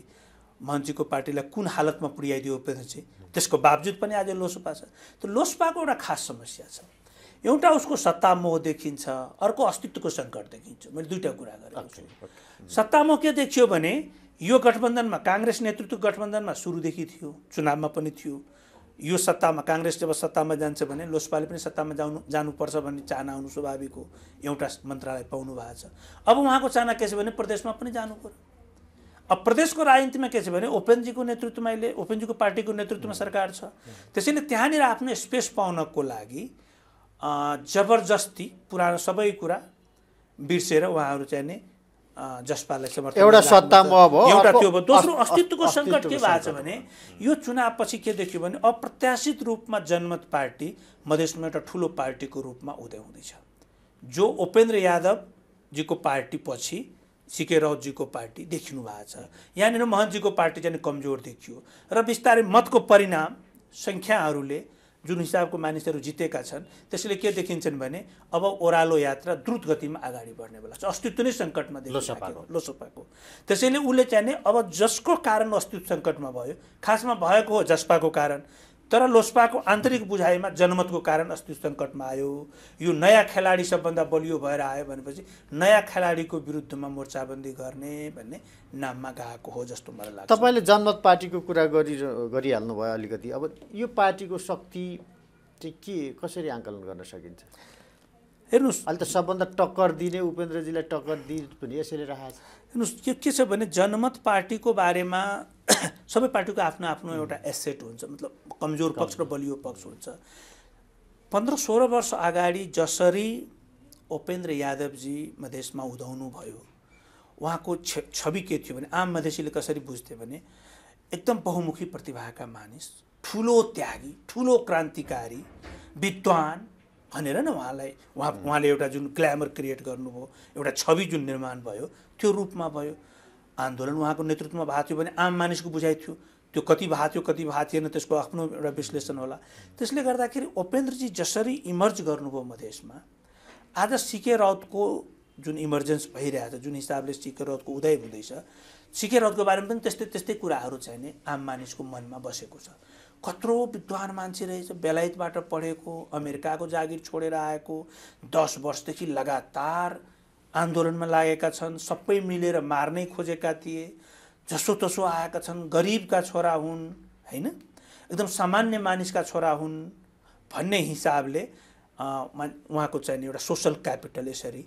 मन्त्रीको पार्टीलाई कुन हालतमा पुर्याइदियो चाहिँ त्यसको बावजुद पनि आज लोसपा छ त लोसपाको एउटा खास समस्या छ एउटा उसको सत्ता मोह देखिन्छ अर्को अस्तित्वको सङ्कट देखिन्छ मैले दुईवटा कुरा गरेको छु मोह के देखियो भने यो गठबन्धनमा काङ्ग्रेस नेतृत्व गठबन्धनमा सुरुदेखि थियो चुनावमा पनि थियो यो सत्तामा काङ्ग्रेस जब सत्तामा जान्छ भने लोसपाले पनि सत्तामा जानु जानुपर्छ भन्ने चाहना हुनु स्वाभाविक हो एउटा मन्त्रालय पाउनु भएको छ अब उहाँको चाहना के छ भने प्रदेशमा पनि जानु पऱ्यो अब प्रदेशको राजनीतिमा के छ भने ओपेनजीको नेतृत्वमा अहिले ओपेनजीको पार्टीको नेतृत्वमा सरकार छ त्यसैले त्यहाँनिर आफ्नो स्पेस पाउनको लागि जबरजस्ती पुरानो सबै कुरा बिर्सेर उहाँहरू चाहिँ नि जसपाललाई समर्थन एउटा सत्ता एउटा त्यो दोस्रो अस्तित्वको सङ्कट के भएको छ भने यो चुनावपछि के देखियो भने अप्रत्याशित रूपमा जनमत पार्टी मधेसमा एउटा ठुलो पार्टीको रूपमा उदय हुँदैछ जो उपेन्द्र यादवजीको पार्टी पछि सिके राउतजीको पार्टी देखिनु भएको छ यहाँनिर महन्तजीको पार्टी चाहिँ कमजोर देखियो र बिस्तारै मतको परिणाम सङ्ख्याहरूले जुन हिसाबको मानिसहरू जितेका छन् त्यसले के देखिन्छन् भने अब ओह्रालो यात्रा द्रुत गतिमा अगाडि बढ्ने बेला छ अस्तित्व नै सङ्कटमा देखियो लोसपाको त्यसैले उसले चाहिँ अब जसको कारण अस्तित्व सङ्कटमा भयो खासमा भएको हो जसपाको कारण तर लोस्पाको आन्तरिक बुझाइमा जनमतको कारण अस्ति सङ्कटमा आयो यो नयाँ खेलाडी सबभन्दा बलियो भएर आयो भनेपछि नयाँ खेलाडीको विरुद्धमा मोर्चाबन्दी गर्ने भन्ने नाममा गएको हो जस्तो मलाई लाग्छ तपाईँले जनमत पार्टीको कुरा गरि गरिहाल्नुभयो अलिकति अब यो पार्टीको शक्ति चाहिँ के कसरी आङ्कलन गर्न सकिन्छ हेर्नुहोस् अहिले त सबभन्दा टक्कर दिने उपेन्द्रजीलाई टक्कर दिने पनि यसैले राखेको छ हेर्नुहोस् यो के छ भने जनमत पार्टीको बारेमा (coughs) सबै पार्टीको आफ्नो आफ्नो एउटा एसेट हुन्छ मतलब कमजोर पक्ष र बलियो पक्ष हुन्छ पन्ध्र सोह्र वर्ष अगाडि जसरी उपेन्द्र यादवजी मधेसमा उदाउनु भयो उहाँको छवि के थियो भने आम मधेसीले कसरी बुझ्थे भने एकदम बहुमुखी प्रतिभाका मानिस ठुलो त्यागी ठुलो क्रान्तिकारी विद्वान भनेर न उहाँलाई उहाँ उहाँले एउटा जुन ग्ल्यामर क्रिएट गर्नुभयो एउटा छवि जुन निर्माण भयो त्यो रूपमा भयो आन्दोलन उहाँको नेतृत्वमा भएको थियो भने आम मानिसको बुझाइ थियो त्यो कति भएको थियो कति भएको थिएन त्यसको आफ्नो एउटा विश्लेषण होला त्यसले गर्दाखेरि उपेन्द्रजी जसरी इमर्ज गर्नुभयो मधेसमा आज सिके राउतको जुन इमर्जेन्स भइरहेछ जुन हिसाबले सिके राउतको उदय हुँदैछ सिके राउतको बारेमा पनि त्यस्तै त्यस्तै कुराहरू चाहिँ आम मानिसको मनमा बसेको छ कत्रो विद्वान मान्छे रहेछ बेलायतबाट पढेको अमेरिकाको जागिर छोडेर आएको दस वर्षदेखि लगातार आन्दोलनमा लागेका छन् सबै मिलेर मार्नै खोजेका थिए जसोतसो आएका छन् गरिबका छोरा हुन् होइन एकदम सामान्य मानिसका छोरा हुन् भन्ने हिसाबले उहाँको चाहिँ एउटा सोसल क्यापिटल यसरी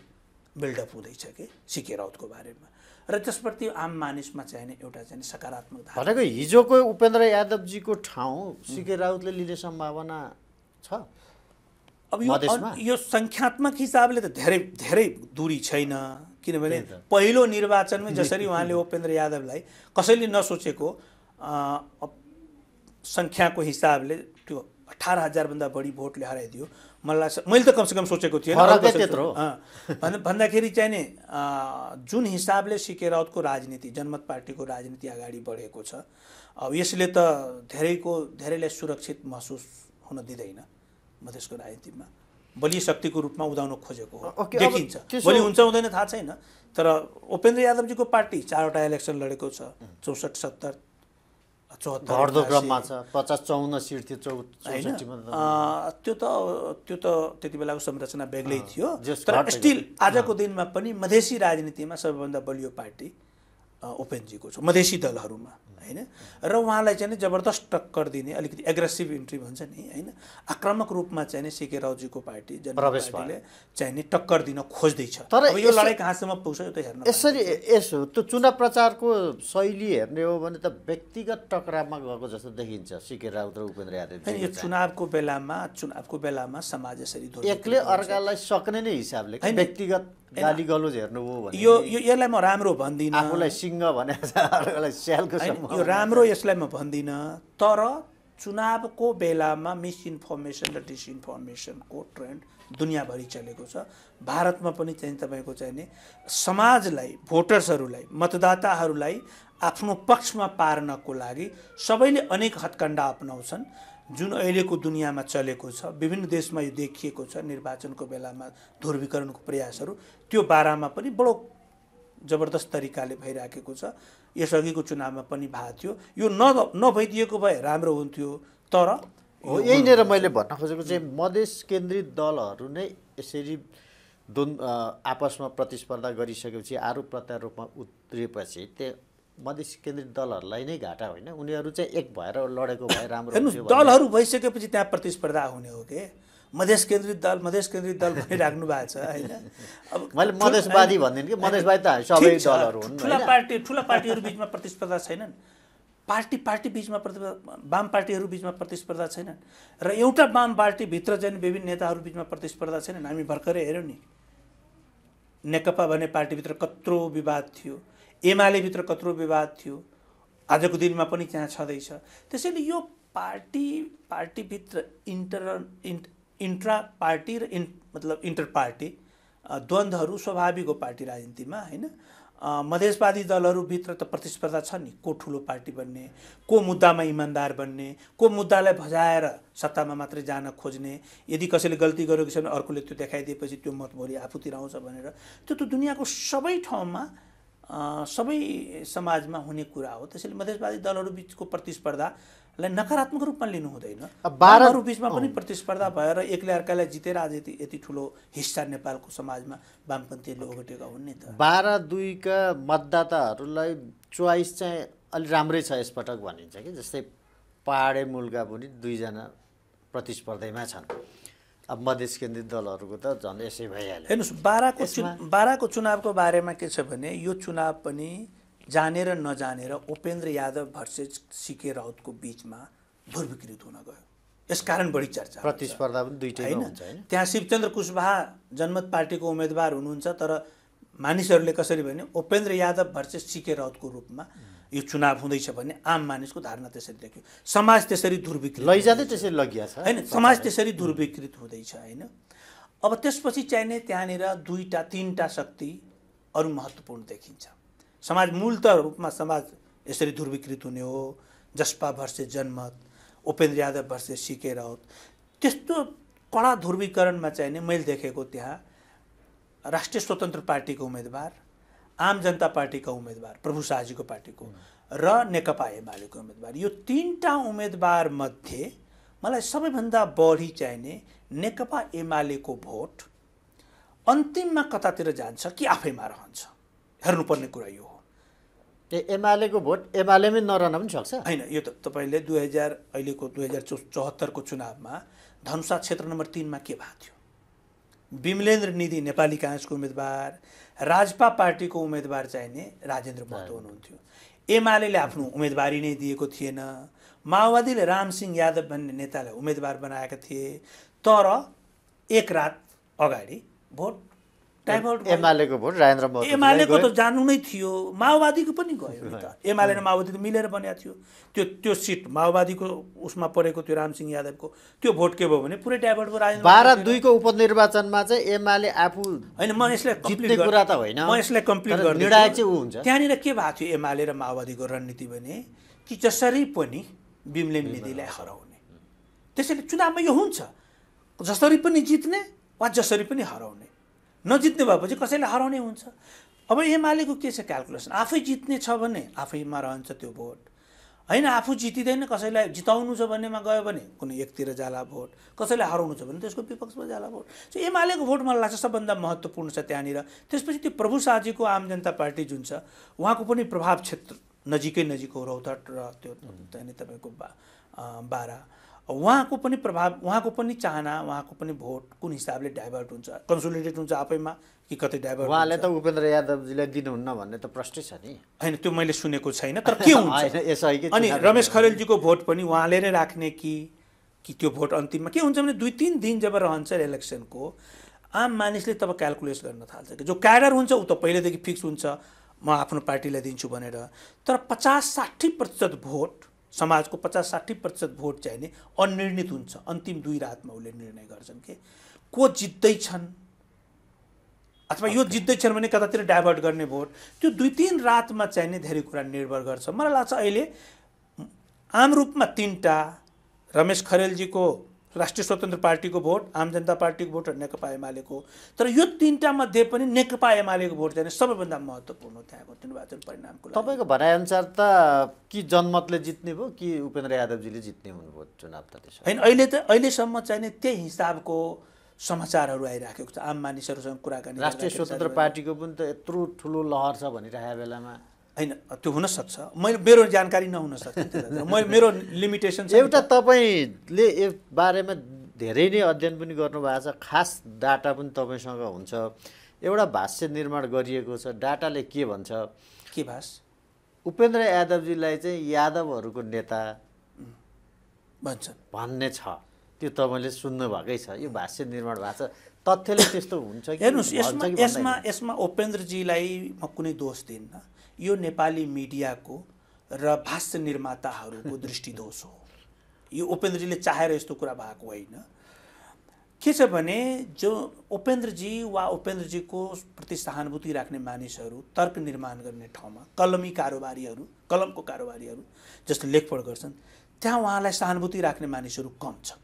बिल्डअप हुँदैछ कि सिके राउतको बारेमा र त्यसप्रति आम मानिसमा चाहिने एउटा चाहिँ सकारात्मक भनेको हिजोको उपेन्द्र यादवजीको ठाउँ सिके राउतले लिने सम्भावना छ अब यो यो सङ्ख्यात्मक हिसाबले त धेरै धेरै दूरी छैन किनभने पहिलो निर्वाचनमै जसरी उहाँले (laughs) उपेन्द्र यादवलाई कसैले नसोचेको सङ्ख्याको हिसाबले अठार हजारभन्दा बढी भोटले हराइदियो मलाई लाग्छ मैले त कमसेकम सोचेको थिएँ भन्दाखेरि चाहिँ नि जुन हिसाबले सिके राउतको राजनीति जनमत पार्टीको राजनीति अगाडि बढेको छ अब यसले त धेरैको धेरैलाई सुरक्षित महसुस हुन दिँदैन मधेसको राजनीतिमा बलिय शक्तिको रूपमा उदाउन खोजेको हो देखिन्छ भोलि हुन्छ हुँदैन थाहा छैन तर उपेन्द्र यादवजीको पार्टी चारवटा इलेक्सन लडेको छ चौसठ सत्तर क्रममा छ पचास चौन्न सिट थियो त्यो त त्यो त त्यति बेलाको संरचना बेग्लै थियो तर स्टिल आजको दिनमा पनि मधेसी राजनीतिमा सबैभन्दा बलियो पार्टी ओपेनजीको छ मधेसी दलहरूमा होइन र उहाँलाई चाहिँ जबरदस्त टक्कर दिने अलिकति एग्रेसिभ इन्ट्री भन्छ नि होइन आक्रामक रूपमा चाहिँ सिके रावजीको पार्टी पार्टीले चाहिँ टक्कर दिन खोज्दैछ तर यो लडाइँ कहाँसम्म पुग्छ त हेर्नु यसरी यसो त्यो चुनाव प्रचारको शैली हेर्ने हो भने त व्यक्तिगत टकरावमा गएको जस्तो देखिन्छ सिके राउत र उपेन्द्र यादव यो चुनावको बेलामा चुनावको बेलामा समाज यसरी एक्लै अर्कालाई सक्ने नै हिसाबले व्यक्तिगत गाली गलोज हेर्नु हो यो यसलाई म राम्रो भन्दिनँ आफूलाई सिङ्ग भने (laughs) अर्कालाई स्यालको यो राम्रो यसलाई म भन्दिनँ तर चुनावको बेलामा मिसइन्फर्मेसन र डिसइन्फर्मेसनको ट्रेन्ड दुनियाँभरि चलेको छ भारतमा पनि चाहिँ तपाईँको चाहिने समाजलाई भोटर्सहरूलाई मतदाताहरूलाई आफ्नो पक्षमा पार्नको लागि सबैले अनेक हत्कण्डा अप्नाउँछन् जुन अहिलेको दुनियाँमा चलेको छ विभिन्न देशमा यो देखिएको छ निर्वाचनको बेलामा ध्रुवीकरणको प्रयासहरू त्यो बारेमा पनि बडो जबरदस्त तरिकाले भइराखेको छ यसअघिको चुनावमा पनि भएको थियो यो न नभइदिएको भए राम्रो हुन्थ्यो तर हो यहीँनिर मैले भन्न खोजेको चाहिँ मधेस केन्द्रित दलहरू नै यसरी दुन आपसमा प्रतिस्पर्धा गरिसकेपछि आरोप प्रत्यारोपमा उत्रिएपछि त्यो मधेस केन्द्रित दलहरूलाई नै घाटा होइन उनीहरू चाहिँ एक भएर लडेको भए राम्रो दलहरू भइसकेपछि त्यहाँ प्रतिस्पर्धा हुने हो कि मधेस केन्द्रित दल मधेस केन्द्रित दल (laughs) भनिराख्नु भएको छ होइन अब मैले ठुला पार्टी ठुला पार्टीहरू बिचमा प्रतिस्पर्धा छैनन् पार्टी पार्टी बिचमा प्रतिस्पर्धा वाम पार्टीहरू बिचमा प्रतिस्पर्धा छैनन् र एउटा वाम पार्टीभित्र चाहिँ विभिन्न नेताहरू बिचमा प्रतिस्पर्धा छैनन् हामी भर्खरै हेऱ्यौँ नि नेकपा भन्ने पार्टीभित्र कत्रो विवाद थियो एमालेभित्र कत्रो विवाद थियो आजको दिनमा पनि त्यहाँ छँदैछ त्यसैले यो पार्टी पार्टीभित्र इन्टर इन्ट इन्ट्रा पार्टी र इन् मतलब इन्टर पार्टी द्वन्द्वहरू स्वाभाविक हो पार्टी राजनीतिमा होइन मधेसवादी दलहरूभित्र त प्रतिस्पर्धा छ नि को ठुलो पार्टी बन्ने को मुद्दामा इमान्दार बन्ने को मुद्दालाई भजाएर सत्तामा मात्रै जान खोज्ने यदि कसैले गल्ती गरेको छ भने अर्कोले त्यो देखाइदिएपछि त्यो मत भोलि आफूतिर आउँछ भनेर त्यो त दुनियाँको सबै ठाउँमा सबै समाजमा हुने कुरा हो त्यसैले मधेसवादी दलहरूबिचको प्रतिस्पर्धा लाई नकारात्मक रूपमा लिनु हुँदैन बाह्रहरू बिचमा पनि प्रतिस्पर्धा भएर एकले अर्कालाई जितेर आज यति यति ठुलो हिस्सा नेपालको समाजमा वामपन्थीले ओगटेका हुन् नि त बाह्र दुईका मतदाताहरूलाई चोइस चाहिँ अलि राम्रै छ यसपटक भनिन्छ कि जस्तै पाहाडे मुलका पनि दुईजना प्रतिस्पर्धामा छन् अब मधेस केन्द्रित दलहरूको त झन् यसै भइहाल्यो हेर्नुहोस् बाह्रको बाह्रको चुनावको बारेमा के छ भने यो चुनाव पनि जानेर नजानेर उपेन्द्र यादव भर्सेज सिके राउतको बिचमा ध्रुवीकृत हुन गयो यसकारण बढी चर्चा प्रतिस्पर्धा पनि दुइटै होइन त्यहाँ शिवचन्द्र कुशवाहा जनमत पार्टीको उम्मेदवार हुनुहुन्छ तर मानिसहरूले कसरी भने उपेन्द्र यादव भर्सेस सिके राउतको रूपमा यो चुनाव हुँदैछ भन्ने आम मानिसको धारणा त्यसरी देख्यो समाज त्यसरी दुर्विकृत लैजाँदै त्यसरी लगिया छ होइन समाज त्यसरी दुर्विकृत हुँदैछ होइन अब त्यसपछि चाहिने त्यहाँनिर दुईवटा तिनवटा शक्ति अरू महत्त्वपूर्ण देखिन्छ समाज मूलत रूपमा समाज यसरी दुर्विकृत हुने हो जसपा भर्से जनमत उपेन्द्र यादव भर्से सिके राउत त्यस्तो कडा ध्रुवीकरणमा चाहिँ नि मैले देखेको त्यहाँ राष्ट्रिय स्वतन्त्र पार्टीको उम्मेदवार आम जनता पार्टीका उम्मेदवार प्रभु शाहजीको पार्टीको र नेकपा एमालेको उम्मेदवार यो तिनवटा उम्मेदवारमध्ये मलाई सबैभन्दा बढी चाहिने नेकपा एमालेको भोट अन्तिममा कतातिर जान्छ कि आफैमा रहन्छ हेर्नुपर्ने कुरा यो हो ए एमालेको भोट एमालेमै नरहन पनि सक्छ होइन यो त तपाईँले दुई हजार अहिलेको दुई हजार चौ चौहत्तरको चुनावमा धनुषा क्षेत्र नम्बर तिनमा के भएको थियो विमलेन्द्र निधि नेपाली काङ्ग्रेसको उम्मेदवार राजपा पार्टीको उम्मेदवार चाहिने राजेन्द्र महतो हुनुहुन्थ्यो एमाले आफ्नो उम्मेदवारी नै दिएको थिएन माओवादीले रामसिंह यादव भन्ने नेतालाई उम्मेदवार बनाएका थिए तर एक रात अगाडि भोट डाइभर्ट एमालेको भोट राजेन्द्र मोदी एमालेको त जानु नै थियो माओवादीको पनि गयो त (laughs) एमाले र माओवादी त मिलेर बनेको थियो त्यो त्यो सिट माओवादीको उसमा परेको त्यो रामसिंह यादवको त्यो भोट के भयो भने पुरै डाइभर्ट भयो राजेन्द्र बाह्र दुईको उपनिर्वाचनमा चाहिँ एमाले आफू होइन म यसलाई कम्प्लिट कुरा त होइन म यसलाई कम्प्लिट निर्णायक चाहिँ ऊ हुन्छ त्यहाँनिर के भएको थियो एमाले र माओवादीको रणनीति भने कि जसरी पनि बिमले निधिलाई हराउने त्यसैले चुनावमा यो हुन्छ जसरी पनि जित्ने वा जसरी पनि हराउने नजित्ने भएपछि कसैले हराउने हुन्छ अब एमालेको के छ क्यालकुलेसन आफै जित्ने छ भने आफैमा रहन्छ त्यो भोट होइन आफू जितिँदैन कसैलाई जिताउनु छ भन्नेमा गयो भने कुनै एकतिर जाला भोट कसैलाई हराउनु छ भने त्यसको विपक्षमा जाला भोट सो एमालेको भोट मलाई लाग्छ सबभन्दा महत्त्वपूर्ण छ त्यहाँनिर त्यसपछि त्यो प्रभु शाहजीको आम जनता पार्टी जुन छ उहाँको पनि प्रभाव क्षेत्र नजिकै नजिक हो र त्यो त्यहाँनिर तपाईँको बा बारा उहाँको पनि प्रभाव उहाँको पनि चाहना उहाँको पनि भोट कुन हिसाबले डाइभर्ट हुन्छ कन्सोलिडेट हुन्छ आफैमा कि कतै डाइभर्ट उहाँले त उपेन्द्र यादवजीलाई दिनुहुन्न भन्ने त प्रष्टै छ नि होइन त्यो मैले सुनेको छैन तर के हुन्छ (laughs) अनि रमेश खरेलजीको भोट पनि उहाँले नै राख्ने कि कि त्यो भोट अन्तिममा के हुन्छ भने दुई तिन दिन जब रहन्छ इलेक्सनको आम मानिसले तब क्यालकुलेट गर्न थाल्छ कि जो क्याडर हुन्छ ऊ त पहिलेदेखि फिक्स हुन्छ म आफ्नो पार्टीलाई दिन्छु भनेर तर पचास साठी प्रतिशत भोट समाजको पचास साठी प्रतिशत भोट चाहिने अनिर्णित हुन्छ अन्तिम दुई रातमा उसले निर्णय गर्छन् के को जित्दैछन् अथवा यो जित्दैछन् भने कतातिर डाइभर्ट गर्ने भोट त्यो दुई तिन रातमा चाहिने धेरै कुरा निर्भर गर्छ मलाई लाग्छ अहिले आम रूपमा तिनवटा रमेश खरेलजीको राष्ट्रिय स्वतन्त्र पार्टीको भोट आम जनता पार्टीको भोट र नेकपा एमालेको तर यो तिनवटा मध्ये पनि नेकपा एमालेको भोट चाहिँ सबैभन्दा महत्त्वपूर्ण त्यहाँको निर्वाचन परिणामको तपाईँको भनाइअनुसार त कि जनमतले जित्ने भयो कि उपेन्द्र यादवजीले जित्ने हुनुभयो चुनाव त त्यसो होइन अहिले त अहिलेसम्म चाहिँ त्यही हिसाबको समाचारहरू आइराखेको छ आम मानिसहरूसँग कुराकानी राष्ट्रिय स्वतन्त्र पार्टीको पनि त यत्रो ठुलो लहर छ भनिराखेको बेलामा होइन त्यो हुनसक्छ मैले मेरो जानकारी नहुनसक्छ मैले मेरो लिमिटेसन एउटा तपाईँले यो बारेमा धेरै नै अध्ययन पनि गर्नुभएको छ खास डाटा पनि तपाईँसँग हुन्छ एउटा भाष्य निर्माण गरिएको छ डाटाले के भन्छ के भाष उपेन्द्र यादवजीलाई चाहिँ यादवहरूको नेता भन्छ भन्ने छ त्यो तपाईँले सुन्नुभएकै छ यो भाष्य निर्माण भएको छ तथ्यले त्यस्तो हुन्छ हेर्नुहोस् यसमा यसमा यसमा उपेन्द्रजीलाई म कुनै दोष दिन्न यो नेपाली मिडियाको र भाष्य निर्माताहरूको (laughs) दृष्टिदोष हो यो उपेन्द्रजीले चाहेर यस्तो कुरा भएको होइन के छ भने जो उपेन्द्रजी वा उपेन्द्रजीको प्रति सहानुभूति राख्ने मानिसहरू तर्क निर्माण गर्ने ठाउँमा कलमी कारोबारीहरू कलमको कारोबारीहरू जसले लेखपढ गर्छन् त्यहाँ उहाँलाई सहानुभूति राख्ने मानिसहरू कम छन्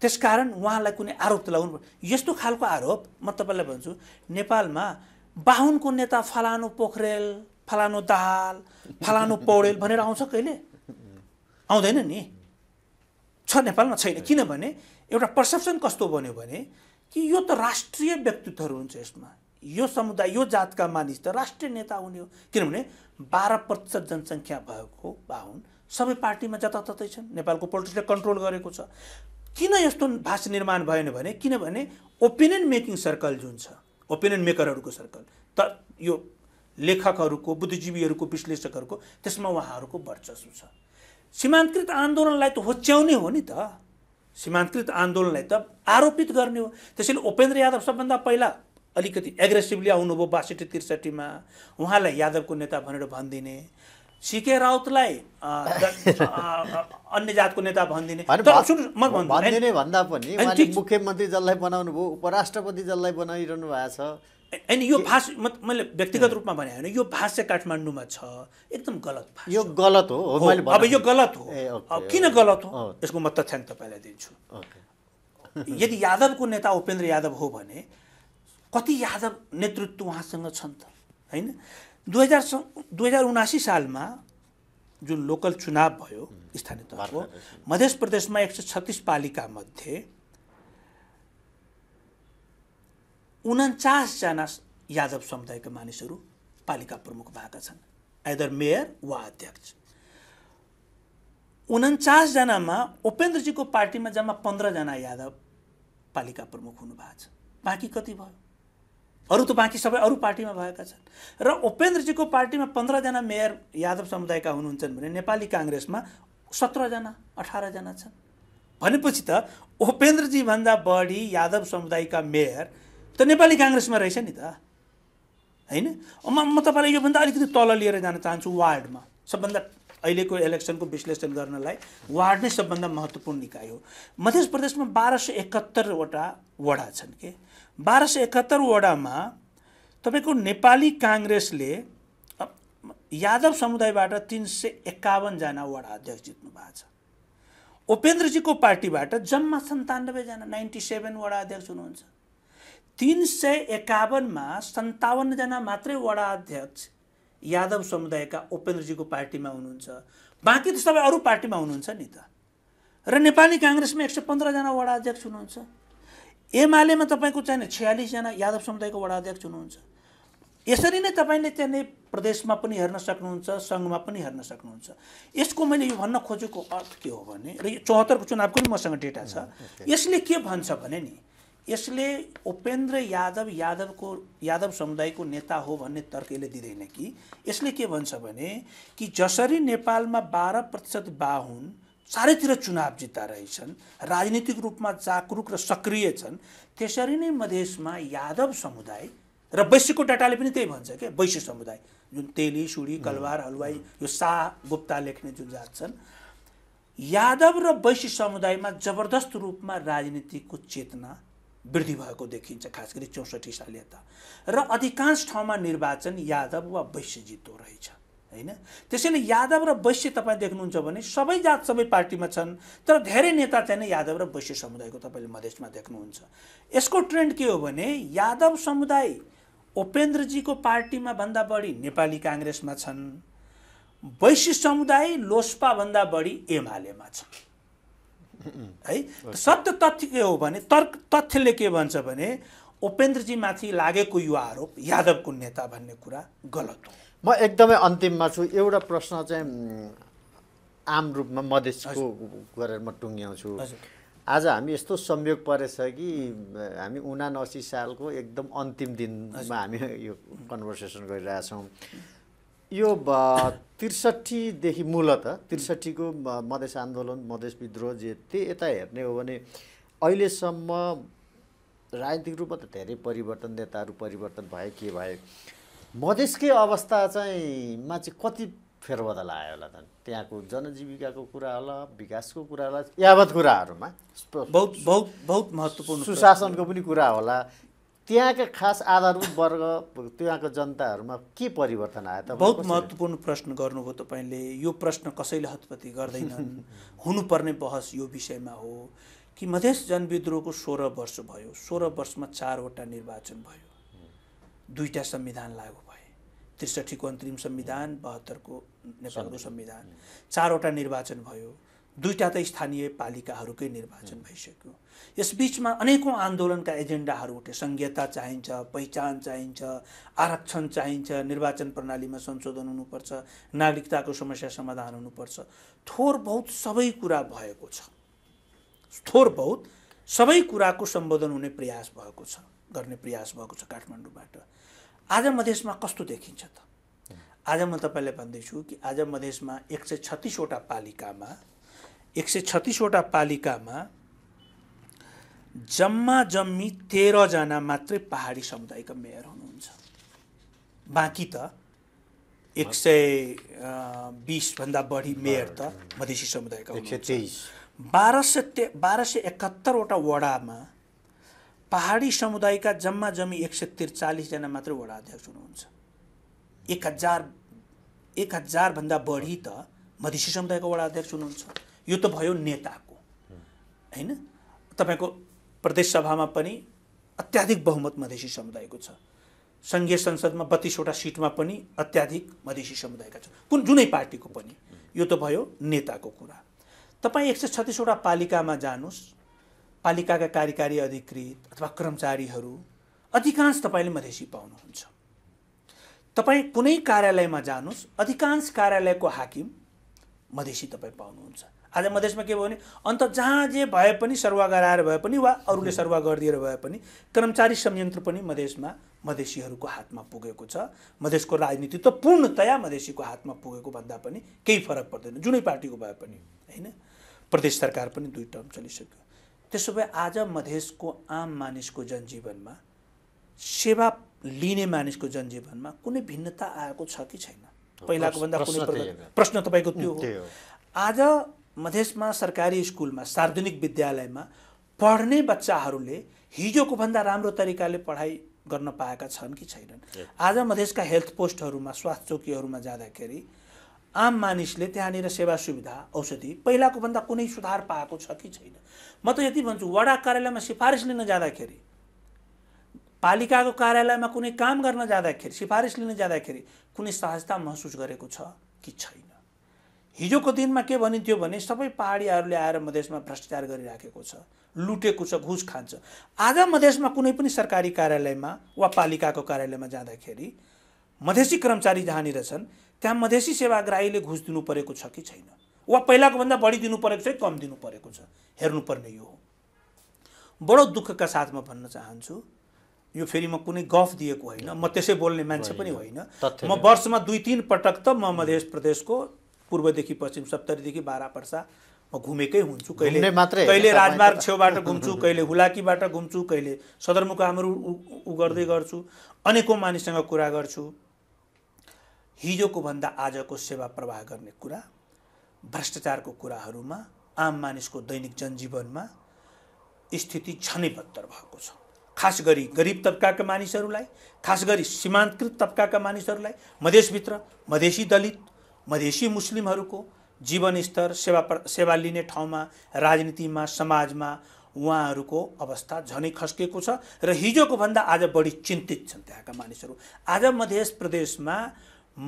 त्यसकारण उहाँलाई कुनै आरोप त लगाउनु यस्तो खालको आरोप म तपाईँलाई भन्छु नेपालमा बाहुनको नेता फलानु पोखरेल फलानु दाहाल फलानु पौडेल भनेर आउँछ कहिले आउँदैन नि छ नेपालमा छैन किनभने एउटा पर्सेप्सन कस्तो बन्यो भने कि यो त राष्ट्रिय व्यक्तित्वहरू हुन्छ यसमा यो समुदाय यो जातका मानिस त राष्ट्रिय नेता हुने हो किनभने बाह्र प्रतिशत जनसङ्ख्या भएको बाहुन सबै पार्टीमा जताततै छन् नेपालको पोलिटिक्सले कन्ट्रोल गरेको छ किन यस्तो भाषा निर्माण भएन भने किनभने ओपिनियन मेकिङ सर्कल जुन छ ओपिनियन मेकरहरूको सर्कल त यो लेखकहरूको बुद्धिजीवीहरूको विश्लेषकहरूको त्यसमा उहाँहरूको वर्चस्व छ सीमान्तकृत आन्दोलनलाई त होच्याउने हो नि त सीमान्तकृत आन्दोलनलाई त आरोपित गर्ने हो त्यसैले उपेन्द्र यादव सबभन्दा पहिला अलिकति एग्रेसिभली आउनुभयो बासठी त्रिसठीमा उहाँलाई यादवको नेता भनेर भनिदिने सिके राउतलाई (laughs) अन्य जातको नेता भनिदिने भनिदिने भन्दा पनि मुख्यमन्त्री जसलाई बनाउनु भयो उपराष्ट्रपति जसलाई बनाइरहनु भएको छ होइन यो भाष मैले व्यक्तिगत रूपमा भने होइन यो भाष्य काठमाडौँमा छ एकदम गलत भाष यो गलत हो अब यो गलत हो किन गलत हो यसको म तथ्याङ्क तपाईँलाई दिन्छु (laughs) यदि यादवको नेता उपेन्द्र यादव हो भने कति यादव नेतृत्व उहाँसँग छन् त होइन दुई हजार हजार उनासी सालमा जुन लोकल चुनाव भयो स्थानीय तहको मध्य प्रदेशमा एक सय छत्तिस पालिकामध्ये उन्चासजना यादव समुदायका मानिसहरू पालिका प्रमुख भएका छन् आइदर मेयर वा अध्यक्ष उन्चासजनामा उपेन्द्रजीको पार्टीमा जम्मा पन्ध्रजना यादव पालिका प्रमुख हुनुभएको छ बाँकी कति भयो अरू त बाँकी सबै अरू पार्टीमा भएका छन् र उपेन्द्रजीको पार्टीमा पन्ध्रजना मेयर यादव समुदायका हुनुहुन्छन् भने नेपाली काङ्ग्रेसमा सत्रजना अठारजना छन् भनेपछि त उपेन्द्रजीभन्दा बढी यादव समुदायका मेयर त नेपाली काङ्ग्रेसमा रहेछ नि त होइन म म तपाईँलाई योभन्दा अलिकति तल लिएर जान चाहन्छु वार्डमा सबभन्दा अहिलेको इलेक्सनको विश्लेषण गर्नलाई वार्ड नै सबभन्दा महत्त्वपूर्ण निकाय हो मध्य प्रदेशमा बाह्र सय एकहत्तरवटा वडा छन् के बाह्र सय वडामा तपाईँको नेपाली काङ्ग्रेसले यादव समुदायबाट तिन सय एकाउन्नजना वडा अध्यक्ष जित्नु भएको छ उपेन्द्रजीको पार्टीबाट जम्मा सन्तानब्बेजना नाइन्टी सेभेन वडा अध्यक्ष हुनुहुन्छ तिन सय एकाउन्नमा सन्ताउन्नजना मात्रै वडा अध्यक्ष यादव समुदायका उपेन्द्रजीको पार्टीमा हुनुहुन्छ बाँकी त सबै अरू पार्टीमा हुनुहुन्छ नि त र नेपाली काङ्ग्रेसमा एक सय पन्ध्रजना वडा अध्यक्ष हुनुहुन्छ एमालेमा तपाईँको चाहिँ छ्यालिसजना यादव समुदायको वडा अध्यक्ष हुनुहुन्छ यसरी नै तपाईँले चाहिँ प्रदेशमा पनि हेर्न सक्नुहुन्छ सङ्घमा पनि हेर्न सक्नुहुन्छ यसको मैले यो भन्न खोजेको अर्थ के हो भने र यो चौहत्तरको चुनावको पनि मसँग डेटा छ यसले के भन्छ भने नि यसले उपेन्द्र यादव यादवको यादव समुदायको नेता हो भन्ने तर्क यसले दिँदैन कि यसले के भन्छ भने कि जसरी नेपालमा बाह्र प्रतिशत बाहुन चारैतिर चुनाव जित्दा रहेछन् राजनीतिक रूपमा जागरुक र सक्रिय छन् त्यसरी नै मधेसमा यादव समुदाय र वैश्यको डाटाले पनि त्यही भन्छ क्या वैश्य समुदाय जुन तेली सुडी कलवार हलवाई यो शाह गुप्ता लेख्ने जुन जात छन् यादव र वैश्य समुदायमा जबरदस्त रूपमा राजनीतिको चेतना वृद्धि भएको देखिन्छ खास गरी चौसठी साल यता र अधिकांश ठाउँमा निर्वाचन यादव वा वैश्य जित्दो रहेछ होइन त्यसैले यादव र वैश्य तपाईँ देख्नुहुन्छ भने सबै जात सबै पार्टीमा छन् तर धेरै नेता चाहिँ नै यादव र वैश्य समुदायको तपाईँले मधेसमा देख्नुहुन्छ यसको ट्रेन्ड के हो भने यादव समुदाय उपेन्द्रजीको पार्टीमा भन्दा बढी नेपाली काङ्ग्रेसमा छन् वैश्य समुदाय लोसपाभन्दा बढी एमालेमा छन् है mm-hmm. सत्य तथ्य के हो भने तर्क तथ्यले के भन्छ भने उपेन्द्रजीमाथि लागेको यो आरोप यादवको नेता भन्ने कुरा गलत हो म एकदमै अन्तिममा छु एउटा प्रश्न चाहिँ आम रूपमा मधेसको गरेर म टुङ्ग्याउँछु आज हामी यस्तो संयोग परेछ कि हामी उनासी सालको एकदम अन्तिम दिनमा हामी यो कन्भर्सेसन गरिरहेछौँ यो त्रिसठीदेखि मूलत त्रिसठीको मधेस आन्दोलन मधेस विद्रोह जे त्यही यता हेर्ने हो भने अहिलेसम्म राजनीतिक रूपमा त धेरै परिवर्तन नेताहरू परिवर्तन भए के भए मधेसकै अवस्था चाहिँ मा चाहिँ कति फेरबदल आयो होला त त्यहाँको जनजीविकाको कुरा होला विकासको कुरा होला यावत कुराहरूमा बहुत बहुत बहुत महत्त्वपूर्ण सुशासनको पनि कुरा होला त्यहाँका खास आधारभूत वर्ग त्यहाँको जनताहरूमा के परिवर्तन आयो त बहुत महत्त्वपूर्ण प्रश्न गर्नुभयो तपाईँले यो प्रश्न कसैले हतपति गर्दैनन् हुनुपर्ने बहस यो विषयमा हो कि मधेस जनविद्रोहको सोह्र वर्ष भयो सोह्र वर्षमा चारवटा निर्वाचन भयो दुईवटा संविधान लागू भए त्रिसठीको अन्तरिम संविधान बहत्तरको नेपालको संविधान चारवटा निर्वाचन भयो दुईवटा त स्थानीय पालिकाहरूकै निर्वाचन भइसक्यो यसबिचमा अनेकौँ आन्दोलनका एजेन्डाहरू उठे सङ्घीयता चाहिन्छ पहिचान चाहिन्छ आरक्षण चाहिन्छ निर्वाचन प्रणालीमा संशोधन हुनुपर्छ नागरिकताको समस्या समाधान हुनुपर्छ थोर बहुत सबै कुरा भएको छ थोर बहुत सबै कुराको सम्बोधन हुने प्रयास भएको छ गर्ने प्रयास भएको छ काठमाडौँबाट आज मधेसमा कस्तो देखिन्छ त आज म तपाईँलाई भन्दैछु कि आज मधेसमा एक सय छत्तिसवटा पालिकामा एक सय छत्तिसवटा पालिकामा जम्मा जम्मी तेह्रजना मात्रै पहाडी समुदायका मेयर हुनुहुन्छ बाँकी त एक सय बिसभन्दा बढी मेयर त मधेसी समुदायका बाह्र सय ते बाह्र सय एकात्तरवटा वडामा पहाडी समुदायका जम्मा जम्मी एक सय त्रिचालिसजना मात्रै वडा अध्यक्ष हुनुहुन्छ एक हजार एक हजारभन्दा बढी त मधेसी समुदायको वडा अध्यक्ष हुनुहुन्छ यो त भयो नेताको होइन तपाईँको सभामा पनि अत्याधिक बहुमत मधेसी समुदायको छ सङ्घीय संसदमा बत्तिसवटा सिटमा पनि अत्याधिक मधेसी समुदायका छन् कुन जुनै पार्टीको पनि यो त भयो नेताको कुरा तपाईँ एक सय छत्तिसवटा पालिकामा जानुहोस् पालिकाका कार्यकारी अधिकृत अथवा कर्मचारीहरू अधिकांश तपाईँले मधेसी पाउनुहुन्छ तपाईँ कुनै कार्यालयमा जानुहोस् अधिकांश कार्यालयको हाकिम मधेसी तपाईँ पाउनुहुन्छ आज मधेसमा के भयो भने अन्त जहाँ जे भए पनि सर्वा गराएर भए पनि वा अरूले सर्वा गरिदिएर भए पनि कर्मचारी संयन्त्र पनि मधेसमा मधेसीहरूको हातमा पुगेको छ मधेसको राजनीति त पूर्णतया मधेसीको हातमा पुगेको भन्दा पनि केही फरक पर्दैन जुनै पार्टीको भए पनि होइन प्रदेश सरकार पनि दुई टर्म चलिसक्यो त्यसो भए आज मधेसको आम मानिसको जनजीवनमा सेवा लिने मानिसको जनजीवनमा कुनै भिन्नता आएको छ कि छैन पहिलाको भन्दा कुनै प्रश्न तपाईँको त्यो हो आज मधेसमा सरकारी स्कुलमा सार्वजनिक विद्यालयमा पढ्ने बच्चाहरूले हिजोको भन्दा राम्रो तरिकाले पढाइ गर्न पाएका छन् कि छैनन् आज मधेसका हेल्थ पोस्टहरूमा स्वास्थ्य चौकीहरूमा जाँदाखेरि आम मानिसले त्यहाँनिर सेवा सुविधा औषधि पहिलाको भन्दा कुनै सुधार पाएको छ कि छैन म त यति भन्छु वडा कार्यालयमा सिफारिस लिन जाँदाखेरि पालिकाको कार्यालयमा कुनै काम गर्न जाँदाखेरि सिफारिस लिन जाँदाखेरि कुनै सहजता महसुस गरेको छ कि छैन हिजोको दिनमा के भनिन्थ्यो भने सबै पाहाडीहरूले आएर मधेसमा भ्रष्टाचार गरिराखेको छ लुटेको छ घुस खान्छ आज मधेसमा कुनै पनि सरकारी कार्यालयमा वा पालिकाको कार्यालयमा जाँदाखेरि मधेसी कर्मचारी जहाँनिर छन् त्यहाँ मधेसी सेवाग्राहीले घुस दिनु परेको छ कि छैन वा पहिलाको भन्दा बढी दिनु परेको छ कि कम दिनु परेको छ हेर्नुपर्ने यो हो बडो दुःखका साथ म भन्न चाहन्छु यो फेरि म कुनै गफ दिएको होइन म त्यसै बोल्ने मान्छे पनि होइन म वर्षमा दुई तिन पटक त म मधेस प्रदेशको पूर्वदेखि पश्चिम सप्तरीदेखि बाह्र पर्सा म घुमेकै हुन्छु कहिले मात्रै कहिले राजमार्ग छेउबाट घुम्छु कहिले हुलाकीबाट घुम्छु कहिले सदरमुकामहरू उ गर्दै गर्छु अनेकौँ मानिससँग कुरा गर्छु हिजोको भन्दा आजको सेवा प्रवाह गर्ने कुरा भ्रष्टाचारको कुराहरूमा आम मानिसको दैनिक जनजीवनमा स्थिति झनै बत्तर भएको छ खास गरी गरिब तबकाका मानिसहरूलाई खास गरी सीमान्तकृत तबकाका मानिसहरूलाई मधेसभित्र मधेसी दलित मधेसी मुस्लिमहरूको जीवनस्तर सेवा सेवा लिने ठाउँमा राजनीतिमा समाजमा उहाँहरूको अवस्था झनै खस्किएको छ र हिजोको भन्दा आज बढी चिन्तित छन् त्यहाँका मानिसहरू आज मधेस प्रदेशमा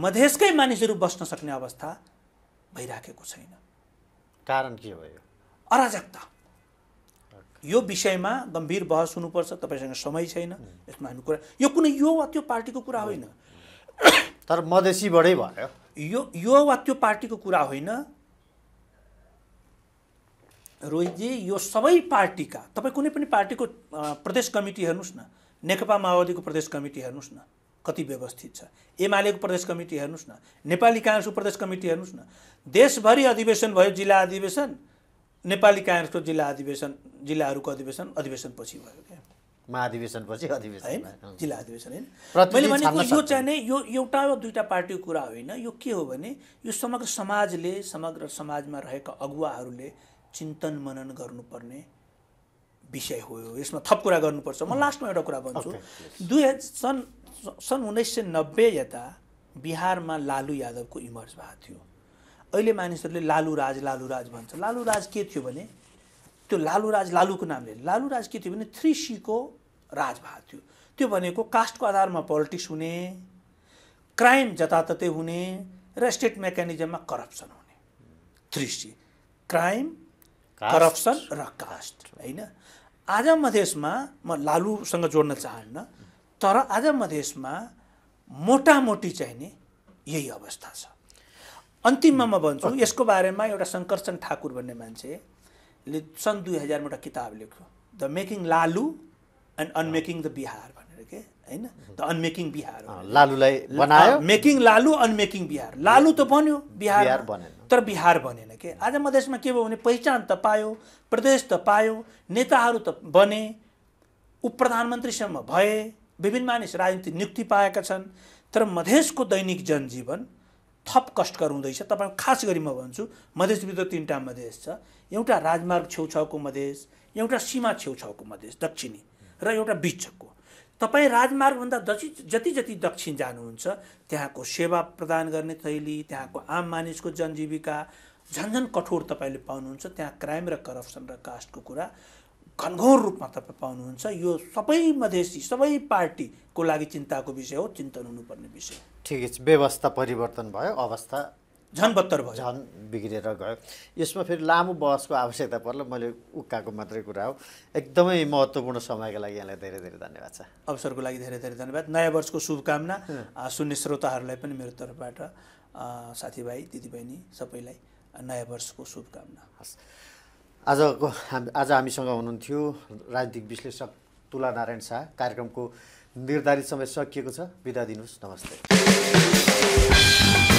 मधेसकै मानिसहरू बस्न सक्ने अवस्था भइराखेको छैन कारण के भयो अराजकता यो विषयमा गम्भीर बहस हुनुपर्छ तपाईँसँग समय छैन यसमा हामी कुरा यो कुनै यो वा त्यो पार्टीको कुरा होइन तर मधेसीबाटै भयो यो यो वा त्यो पार्टीको कुरा होइन रोहितजी यो सबै पार्टीका तपाईँ कुनै पनि पार्टीको प्रदेश कमिटी हेर्नुहोस् न नेकपा माओवादीको प्रदेश कमिटी हेर्नुहोस् न कति व्यवस्थित छ एमालेको प्रदेश कमिटी हेर्नुहोस् न नेपाली काङ्ग्रेसको प्रदेश कमिटी हेर्नुहोस् न देशभरि अधिवेशन भयो जिल्ला अधिवेशन नेपाली काङ्ग्रेसको जिल्ला अधिवेशन जिल्लाहरूको अधिवेशन अधिवेशनपछि भयो क्या महाधिवेशनपछि अधिवेशन जिल्ला अधिवेशन होइन मैले भनेको यो चाहिँ नै यो एउटा वा दुईवटा पार्टीको कुरा होइन यो के हो भने यो समग्र समाजले समग्र समाजमा रहेका अगुवाहरूले चिन्तन मनन गर्नुपर्ने विषय हो यसमा थप कुरा गर्नुपर्छ म लास्टमा एउटा कुरा भन्छु दुई सन् सन् उन्नाइस सय नब्बे यता बिहारमा लालु यादवको इमर्ज भएको थियो अहिले मानिसहरूले लालु राज लालु राज भन्छ लालु राज के थियो भने त्यो लालु राज लालुको नामले लालु राज के थियो भने थ्री सीको राज भएको थियो त्यो भनेको कास्टको आधारमा पोलिटिक्स हुने क्राइम जताततै हुने र स्टेट मेकानिजममा करप्सन हुने दृश्य क्राइम करप्सन र कास्ट होइन आज मधेसमा म लालुसँग जोड्न चाहन्न तर आज मधेसमा मोटामोटी चाहिने यही अवस्था छ अन्तिममा म भन्छु यसको बारेमा एउटा शङ्करचन्द ठाकुर भन्ने मान्छेले सन् दुई हजारमा एउटा किताब लेख्यो the making Lalu and unmaking the Bihar भनेर के होइन द अनमेकिङ बिहार लालुलाई बनायो मेकिङ लालु अनमेकिङ बिहार लालु त बन्यो बिहार तर बिहार बनेन के आज मधेसमा के भयो भने पहिचान त पायो प्रदेश त पायो नेताहरू त बने उप प्रधानमन्त्रीसम्म भए विभिन्न मानिस राजनीति नियुक्ति पाएका छन् तर मधेसको दैनिक जनजीवन थप कष्टकर हुँदैछ तपाईँ खास गरी म भन्छु मधेसभित्र तिनवटा मधेस छ एउटा राजमार्ग छेउछाउको मधेस एउटा सीमा छेउछाउको मधेस दक्षिणी र एउटा बिचको तपाईँ राजमार्गभन्दा जति जति जति दक्षिण जानुहुन्छ त्यहाँको सेवा प्रदान गर्ने शैली त्यहाँको आम मानिसको जनजीविका झन्झन कठोर तपाईँले पाउनुहुन्छ त्यहाँ क्राइम र करप्सन र कास्टको कुरा घनघोर रूपमा तपाईँ पाउनुहुन्छ यो सबै मधेसी सबै पार्टीको लागि चिन्ताको विषय हो चिन्तन हुनुपर्ने विषय ठिकै छ व्यवस्था परिवर्तन भयो अवस्था झन् बत्तर भयो झन् बिग्रिएर गयो यसमा फेरि लामो बहसको आवश्यकता पर्ला मैले उक्काको मात्रै कुरा हो एकदमै महत्त्वपूर्ण समयको लागि यहाँलाई धेरै धेरै धन्यवाद छ अवसरको लागि धेरै धेरै धन्यवाद नयाँ वर्षको शुभकामना सुन्ने श्रोताहरूलाई पनि मेरो तर्फबाट साथीभाइ दिदीबहिनी सबैलाई नयाँ वर्षको शुभकामना हस् आजको हाम आज हामीसँग हुनुहुन्थ्यो राजनीतिक विश्लेषक तुला नारायण शाह कार्यक्रमको निर्धारित समय सकिएको छ बिदा दिनुहोस् नमस्ते